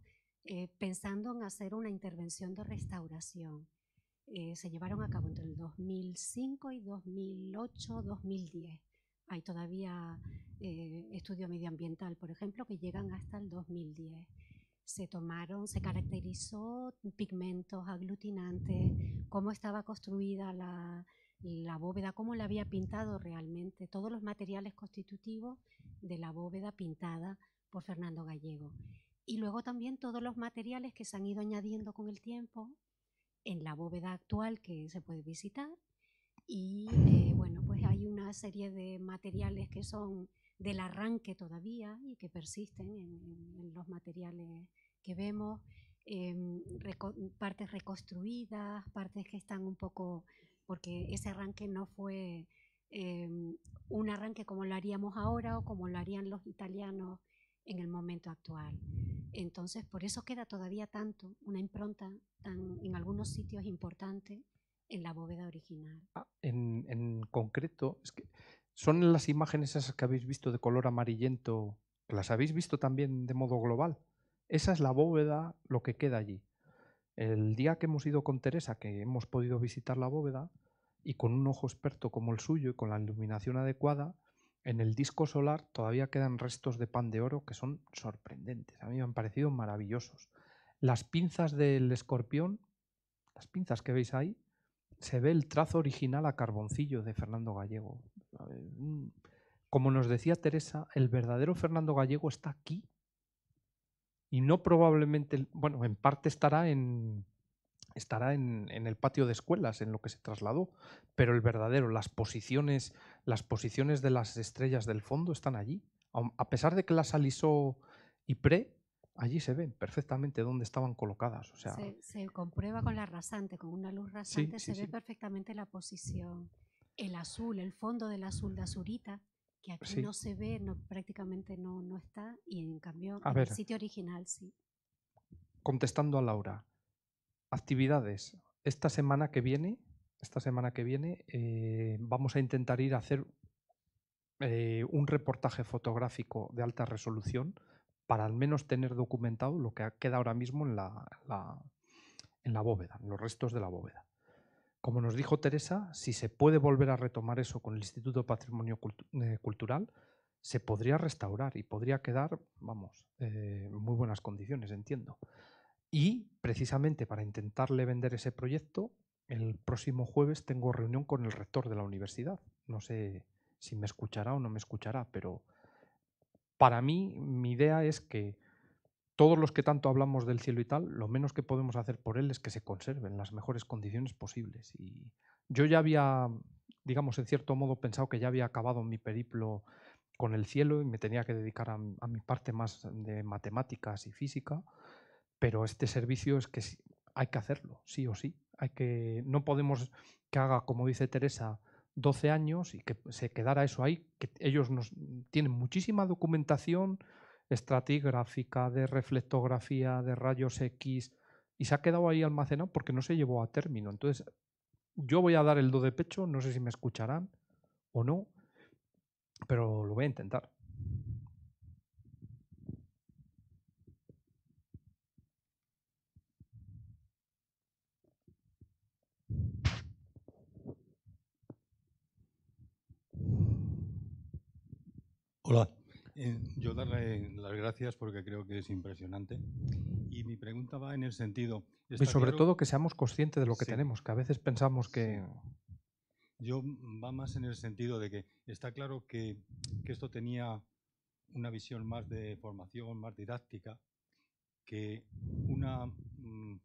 eh, pensando en hacer una intervención de restauración. Eh, se llevaron a cabo entre el 2005 y 2008, 2010. Hay todavía eh, estudio medioambiental, por ejemplo, que llegan hasta el 2010. Se tomaron, se caracterizó pigmentos, aglutinantes, cómo estaba construida la, bóveda, cómo la había pintado realmente, todos los materiales constitutivos de la bóveda pintada por Fernando Gallego. Y luego también todos los materiales que se han ido añadiendo con el tiempo en la bóveda actual que se puede visitar y bueno, eh, pues hay una serie de materiales que son del arranque todavía y que persisten en, los materiales que vemos, em, partes reconstruidas, partes que están un poco, porque ese arranque no fue em, un arranque como lo haríamos ahora o como lo harían los italianos en el momento actual. Entonces, por eso queda todavía tanto, una impronta en algunos sitios importante en la bóveda original. Ah, en, concreto, son las imágenes esas que habéis visto de color amarillento, las habéis visto también de modo global. Esa es la bóveda, lo que queda allí. El día que hemos ido con Teresa, que hemos podido visitar la bóveda, y con un ojo experto como el suyo y con la iluminación adecuada, en el disco solar todavía quedan restos de pan de oro que son sorprendentes. A mí me han parecido maravillosos. Las pinzas del escorpión, las pinzas que veis ahí, se ve el trazo original a carboncillo de Fernando Gallego. Como nos decía Teresa, el verdadero Fernando Gallego está aquí. Y no probablemente, bueno, en parte estará en, estará en, en, el patio de escuelas, en lo que se trasladó, pero el verdadero, las posiciones, las posiciones de las estrellas del fondo están allí. A pesar de que las alisó pre allí se ven perfectamente dónde estaban colocadas. O sea, se, comprueba con la rasante, con una luz rasante se ve perfectamente la posición. El azul, el fondo del azul de azurita, que aquí no se ve, no, prácticamente no, no está, y en cambio en el sitio original sí. Contestando a Laura, actividades. Esta semana que viene, esta semana que viene, eh, vamos a intentar ir a hacer eh, un reportaje fotográfico de alta resolución para al menos tener documentado lo que queda ahora mismo en la, bóveda, en los restos de la bóveda. Como nos dijo Teresa, si se puede volver a retomar eso con el Instituto de Patrimonio eh, Cultural, se podría restaurar y podría quedar, vamos, eh, muy buenas condiciones, entiendo. Y precisamente para intentarle vender ese proyecto, el próximo jueves tengo reunión con el rector de la universidad. No sé si me escuchará o no me escuchará, pero para mí, mi idea es que todos los que tanto hablamos del cielo y tal, lo menos que podemos hacer por él es que se conserven en las mejores condiciones posibles. Y yo ya había, digamos, en cierto modo pensado que ya había acabado mi periplo con el cielo y me tenía que dedicar a, mi parte más de matemáticas y física, pero este servicio es que hay que hacerlo, sí o sí. Hay que, no podemos que haga, como dice Teresa, 12 años y que se quedara eso ahí, que ellos nos, mm, tienen muchísima documentación estratigráfica, de reflectografía, de rayos X, y se ha quedado ahí almacenado porque no se llevó a término. Entonces, yo voy a dar el do de pecho, no sé si me escucharán o no, pero lo voy a intentar. Hola. Eh, yo darle las gracias porque creo que es impresionante. Y mi pregunta va en el sentido... Y pues sobre todo que seamos conscientes de lo que tenemos, que a veces pensamos que... Yo mm, va más en el sentido de que está claro que, esto tenía una visión más de formación, más didáctica, que una mm,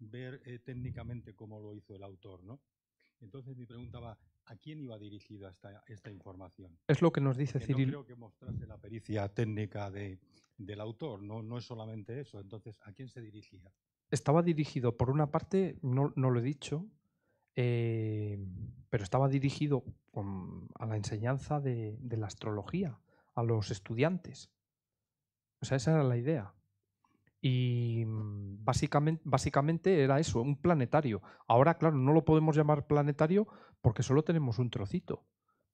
ver eh, técnicamente cómo lo hizo el autor, ¿no? Entonces mi preguntaba, ¿a quién iba dirigida esta, esta información? Es lo que nos dice Cirilo. No creo que mostrase la pericia técnica de, del autor, no, no es solamente eso. Entonces, ¿a quién se dirigía? Estaba dirigido, por una parte, no, no lo he dicho, eh, pero estaba dirigido a la enseñanza de, de la astrología, a los estudiantes. O sea, esa era la idea. Y básicamente, básicamente era eso, un planetario. Ahora, claro, no lo podemos llamar planetario porque solo tenemos un trocito.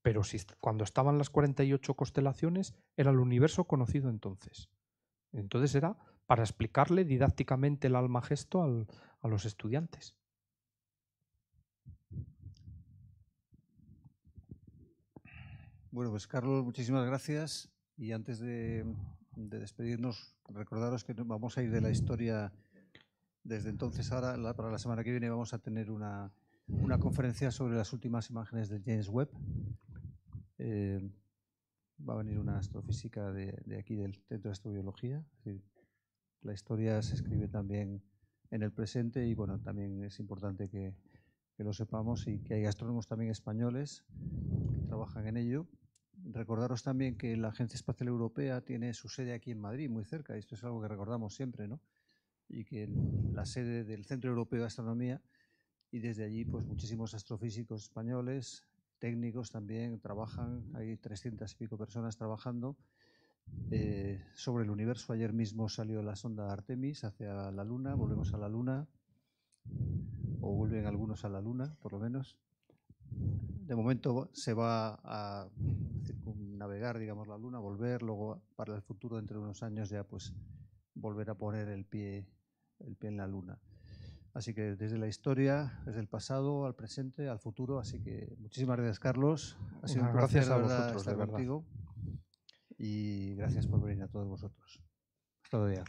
Pero cuando estaban las 48 constelaciones era el universo conocido entonces. Entonces era para explicarle didácticamente el alma gesto a los estudiantes. Bueno, pues Carlos, muchísimas gracias. Y antes de de despedirnos, recordaros que vamos a ir de la historia desde entonces ahora, para la semana que viene vamos a tener una, conferencia sobre las últimas imágenes de James Webb. Eh, va a venir una astrofísica de, aquí del Centro de Astrobiología. La historia se escribe también en el presente y bueno, también es importante que, que lo sepamos y que hay astrónomos también españoles que trabajan en ello recordaros también que la Agencia Espacial Europea tiene su sede aquí en Madrid, muy cerca, esto es algo que recordamos siempre, ¿no? Y que la sede del Centro Europeo de Astronomía, y desde allí, pues muchísimos astrofísicos españoles, técnicos también trabajan, hay 300 y pico personas trabajando eh, sobre el universo. Ayer mismo salió la sonda Artemis hacia la Luna, volvemos a la Luna, o vuelven algunos a la Luna, por lo menos de momento se va a navegar digamos, la Luna, volver, luego para el futuro, dentro de unos años, ya pues volver a poner el pie, el pie en la Luna. Así que desde la historia, desde el pasado al presente, al futuro. Así que muchísimas gracias, Carlos. Ha sido un placer gracias vosotros, estar contigo. Y gracias por venir a todos vosotros. Hasta el